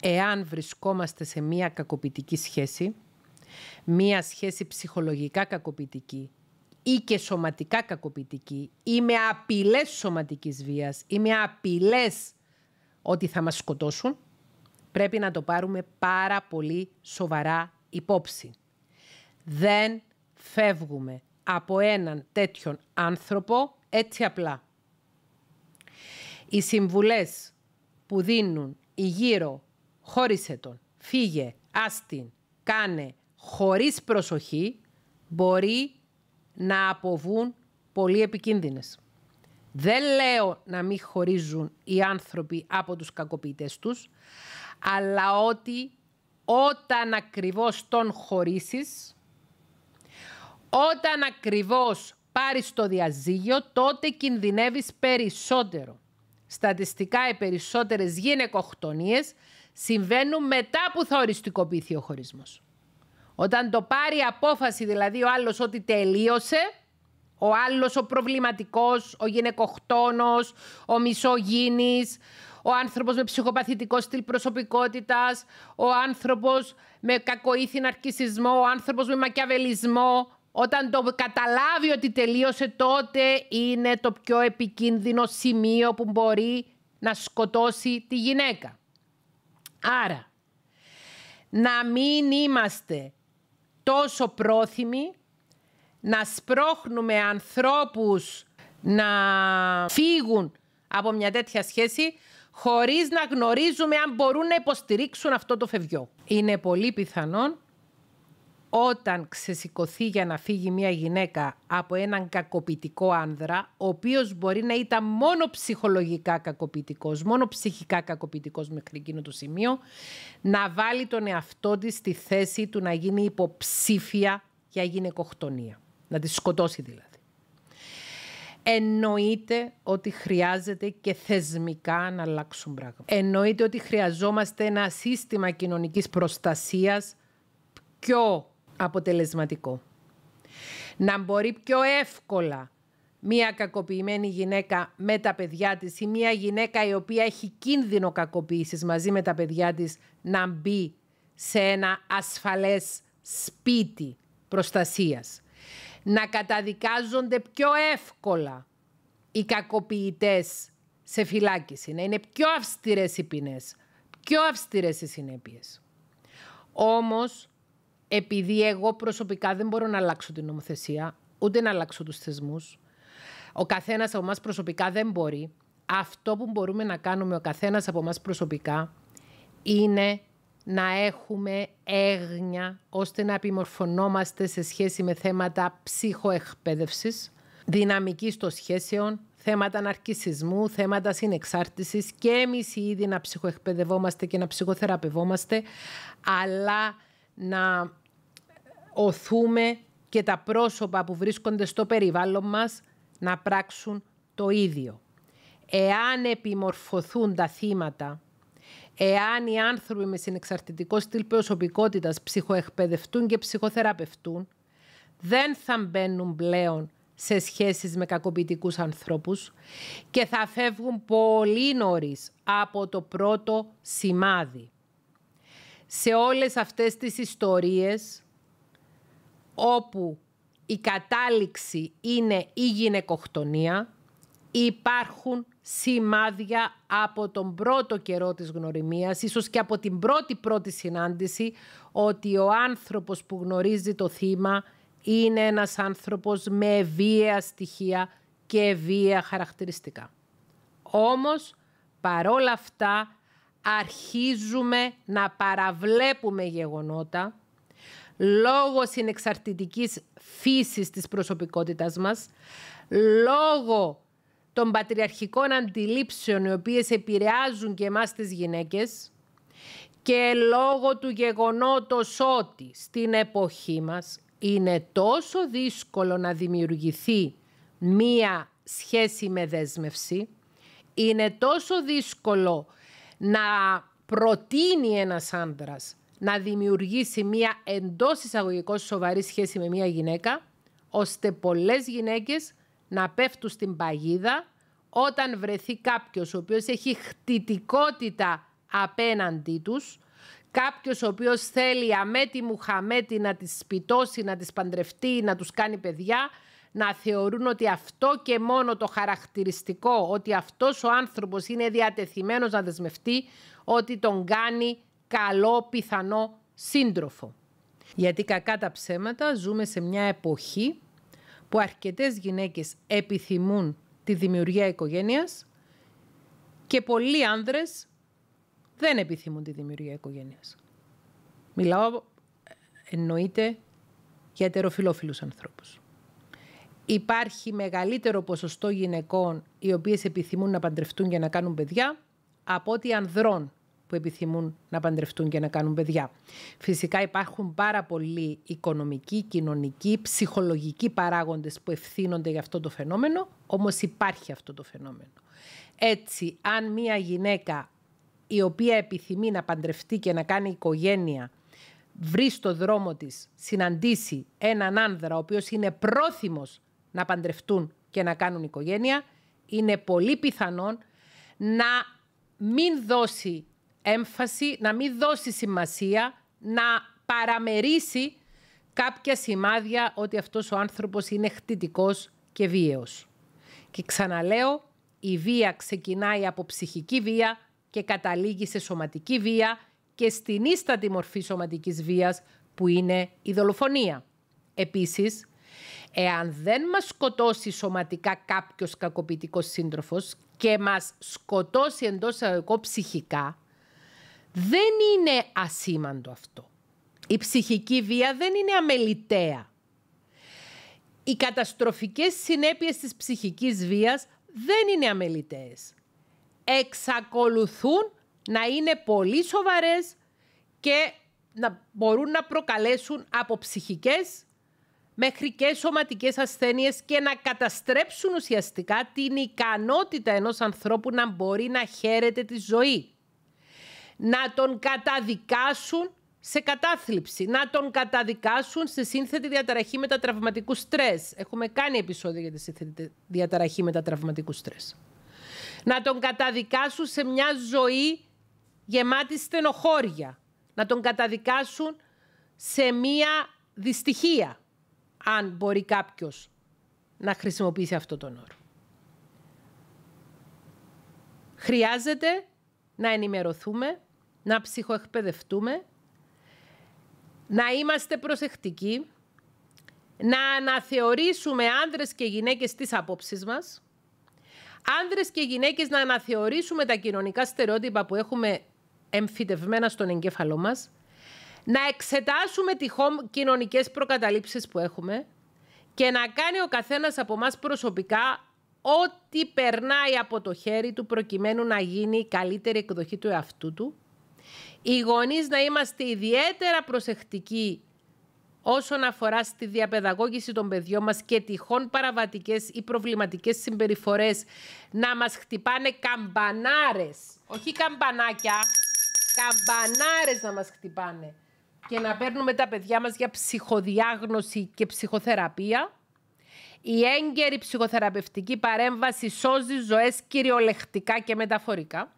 εάν βρισκόμαστε σε μία κακοποιητική σχέση, μία σχέση ψυχολογικά κακοποιητική ή και σωματικά κακοποιητική ή με απειλές σωματικής βίας ή με απειλές ότι θα μας σκοτώσουν, πρέπει να το πάρουμε πάρα πολύ σοβαρά υπόψη. Δεν φεύγουμε από έναν τέτοιον άνθρωπο έτσι απλά. Οι συμβουλές που δίνουν η γύρω χώρισε τον, φύγε, αστην κάνε, χωρίς προσοχή, μπορεί να αποβούν πολύ επικίνδυνες. Δεν λέω να μην χωρίζουν οι άνθρωποι από τους κακοποιητές τους, αλλά ότι όταν ακριβώς τον χωρίσεις, όταν ακριβώς πάρεις το διαζύγιο, τότε κινδυνεύεις περισσότερο. Στατιστικά οι περισσότερες γυναικοκτονίες συμβαίνουν μετά που θα οριστικοποιηθεί ο χωρισμός. Όταν το πάρει απόφαση δηλαδή ο άλλος ότι τελείωσε, ο άλλος ο προβληματικός, ο γυναικοκτόνος, ο μισογίνης, ο άνθρωπος με ψυχοπαθητικό στυλ προσωπικότητας, ο άνθρωπος με κακοήθη ναρκισισμό, ο άνθρωπος με μακιαβελισμό, όταν το καταλάβει ότι τελείωσε τότε είναι το πιο επικίνδυνο σημείο που μπορεί να σκοτώσει τη γυναίκα. Άρα, να μην είμαστε τόσο πρόθυμοι να σπρώχνουμε ανθρώπους να φύγουν από μια τέτοια σχέση χωρίς να γνωρίζουμε αν μπορούν να υποστηρίξουν αυτό το φευγιό. Είναι πολύ πιθανόν όταν ξεσηκωθεί για να φύγει μια γυναίκα από έναν κακοποιητικό άνδρα, ο οποίος μπορεί να ήταν μόνο ψυχολογικά κακοποιητικός, μόνο ψυχικά κακοποιητικός μέχρι εκείνο το σημείο, να βάλει τον εαυτό της στη θέση του να γίνει υποψήφια για γυναικοκτονία. Να τη σκοτώσει δηλαδή. Εννοείται ότι χρειάζεται και θεσμικά να αλλάξουν πράγματα. Εννοείται ότι χρειαζόμαστε ένα σύστημα κοινωνικής προστασίας πιο αποτελεσματικό. Να μπορεί πιο εύκολα μία κακοποιημένη γυναίκα με τα παιδιά της ή μία γυναίκα η οποία έχει κίνδυνο κακοποίησης μαζί με τα παιδιά της να μπει σε ένα ασφαλές σπίτι προστασίας. Να καταδικάζονται πιο εύκολα οι κακοποιητές σε φυλάκιση, να είναι πιο αυστηρές οι ποινές, πιο αυστηρές οι συνέπειες. Όμως επειδή εγώ προσωπικά δεν μπορώ να αλλάξω την νομοθεσία, ούτε να αλλάξω τους θεσμούς. Ο καθένας από εμάς προσωπικά δεν μπορεί. Αυτό που μπορούμε να κάνουμε ο καθένας από εμάς προσωπικά είναι να έχουμε έγνοια ώστε να επιμορφωνόμαστε σε σχέση με θέματα ψυχοεκπαίδευσης, δυναμικής των σχέσεων, θέματα αναρκησισμού, θέματα συνεξάρτησης και εμείς ήδη να ψυχοεκπαιδευόμαστε και να ψυχοθεραπευόμαστε, αλλά να οθούμε και τα πρόσωπα που βρίσκονται στο περιβάλλον μας να πράξουν το ίδιο. Εάν επιμορφωθούν τα θύματα, εάν οι άνθρωποι με συνεξαρτητικό στυλ προσωπικότητας ψυχοεκπαιδευτούν και ψυχοθεραπευτούν, δεν θα μπαίνουν πλέον σε σχέσεις με κακοποιητικούς ανθρώπους και θα φεύγουν πολύ νωρίς από το πρώτο σημάδι. Σε όλες αυτές τις ιστορίες όπου η κατάληξη είναι η γυναικοκτονία, υπάρχουν σημάδια από τον πρώτο καιρό της γνωριμίας, ίσως και από την πρώτη πρώτη συνάντηση, ότι ο άνθρωπος που γνωρίζει το θύμα είναι ένας άνθρωπος με βία στοιχεία και βία χαρακτηριστικά. Όμως, παρόλα αυτά, αρχίζουμε να παραβλέπουμε γεγονότα λόγω συνεξαρτητικής φύσης της προσωπικότητάς μας, λόγω των πατριαρχικών αντιλήψεων οι οποίες επηρεάζουν και εμάς τις γυναίκες και λόγω του γεγονότος ότι στην εποχή μας είναι τόσο δύσκολο να δημιουργηθεί μία σχέση με δέσμευση, είναι τόσο δύσκολο να προτείνει ένας άντρας να δημιουργήσει μία εντός εισαγωγικών σοβαρή σχέση με μία γυναίκα, ώστε πολλές γυναίκες να πέφτουν στην παγίδα όταν βρεθεί κάποιος ο οποίος έχει χτιτικότητα απέναντί τους, κάποιος ο οποίος θέλει αμέτη μουχαμέτη να τις σπιτώσει, να τις παντρευτεί, να τους κάνει παιδιά, να θεωρούν ότι αυτό και μόνο το χαρακτηριστικό, ότι αυτός ο άνθρωπος είναι διατεθειμένος να δεσμευτεί, ότι τον κάνει καλό πιθανό σύντροφο. Γιατί κακά τα ψέματα ζούμε σε μια εποχή που αρκετές γυναίκες επιθυμούν τη δημιουργία οικογένειας και πολλοί άνδρες δεν επιθυμούν τη δημιουργία οικογένειας. Μιλάω εννοείται για ετεροφιλόφιλους ανθρώπους. Υπάρχει μεγαλύτερο ποσοστό γυναικών οι οποίες επιθυμούν να παντρευτούν για να κάνουν παιδιά από ότι ανδρών που επιθυμούν να παντρευτούν και να κάνουν παιδιά. Φυσικά υπάρχουν πάρα πολλοί οικονομικοί, κοινωνικοί, ψυχολογικοί παράγοντες που ευθύνονται για αυτό το φαινόμενο, όμως υπάρχει αυτό το φαινόμενο. Έτσι, αν μία γυναίκα η οποία επιθυμεί να παντρευτεί και να κάνει οικογένεια, βρει στο δρόμο της, συναντήσει έναν άνδρα ο οποίος είναι πρόθυμος να παντρευτούν και να κάνουν οικογένεια, είναι πολύ πιθανόν να μην δώσει έμφαση, να μην δώσει σημασία, να παραμερίσει κάποια σημάδια ότι αυτός ο άνθρωπος είναι χτιτικός και βίαιος. Και ξαναλέω, η βία ξεκινάει από ψυχική βία και καταλήγει σε σωματική βία και στην ίστατη μορφή σωματικής βίας που είναι η δολοφονία. Επίσης, εάν δεν μας σκοτώσει σωματικά κάποιος κακοποιητικός σύντροφος και μας σκοτώσει εντός ψυχικά, δεν είναι ασήμαντο αυτό. Η ψυχική βία δεν είναι αμεληταία. Οι καταστροφικές συνέπειες της ψυχικής βίας δεν είναι αμεληταίες. Εξακολουθούν να είναι πολύ σοβαρές και να μπορούν να προκαλέσουν από ψυχικές μέχρι και σωματικές ασθένειες και να καταστρέψουν ουσιαστικά την ικανότητα ενός ανθρώπου να μπορεί να χαίρεται τη ζωή να τον καταδικάσουν σε κατάθλιψη, να τον καταδικάσουν σε σύνθετη διαταραχή μετατραυματικού στρες. Έχουμε κάνει επεισόδιο για τη σύνθετη διαταραχή μετατραυματικού στρες. Να τον καταδικάσουν σε μια ζωή γεμάτη στενοχώρια. Να τον καταδικάσουν σε μια δυστυχία, αν μπορεί κάποιος να χρησιμοποιήσει αυτό τον όρο. Χρειάζεται να ενημερωθούμε να ψυχοεκπαιδευτούμε, να είμαστε προσεκτικοί, να αναθεωρήσουμε άνδρες και γυναίκες τις απόψεις μας, άνδρες και γυναίκες να αναθεωρήσουμε τα κοινωνικά στερεότυπα που έχουμε εμφυτευμένα στον εγκέφαλό μας, να εξετάσουμε τυχόν κοινωνικές προκαταλήψεις που έχουμε και να κάνει ο καθένας από μας προσωπικά ό,τι περνάει από το χέρι του προκειμένου να γίνει η καλύτερη εκδοχή του εαυτού του οι γονείς να είμαστε ιδιαίτερα προσεκτικοί όσον αφορά στη διαπαιδαγώγηση των παιδιών μας και τυχόν παραβατικές ή προβληματικές συμπεριφορές να μας χτυπάνε καμπανάρες, όχι καμπανάκια, καμπανάρες να μας χτυπάνε και να παίρνουμε τα παιδιά μας για ψυχοδιάγνωση και ψυχοθεραπεία. Η έγκαιρη ψυχοθεραπευτική παρέμβαση σώζει ζωές κυριολεκτικά και μεταφορικά.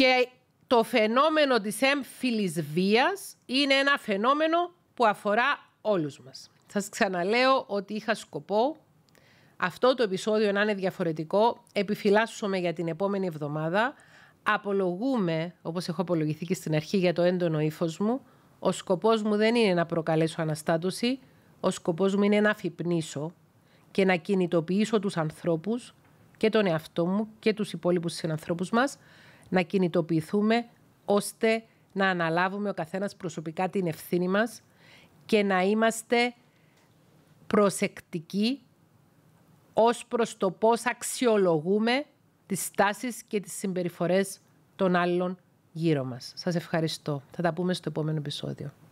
Και το φαινόμενο της έμφυλης βίας είναι ένα φαινόμενο που αφορά όλους μας. Σας ξαναλέω ότι είχα σκοπό αυτό το επεισόδιο να είναι διαφορετικό. Επιφυλάσσομαι για την επόμενη εβδομάδα. Απολογούμε, όπως έχω απολογηθεί και στην αρχή για το έντονο ύφος μου, ο σκοπός μου δεν είναι να προκαλέσω αναστάτωση, ο σκοπός μου είναι να αφυπνίσω και να κινητοποιήσω τους ανθρώπους και τον εαυτό μου και τους υπόλοιπους συνανθρώπους μας να κινητοποιηθούμε ώστε να αναλάβουμε ο καθένας προσωπικά την ευθύνη μας και να είμαστε προσεκτικοί ως προς το πώς αξιολογούμε τις στάσεις και τις συμπεριφορές των άλλων γύρω μας. Σας ευχαριστώ. Θα τα πούμε στο επόμενο επεισόδιο.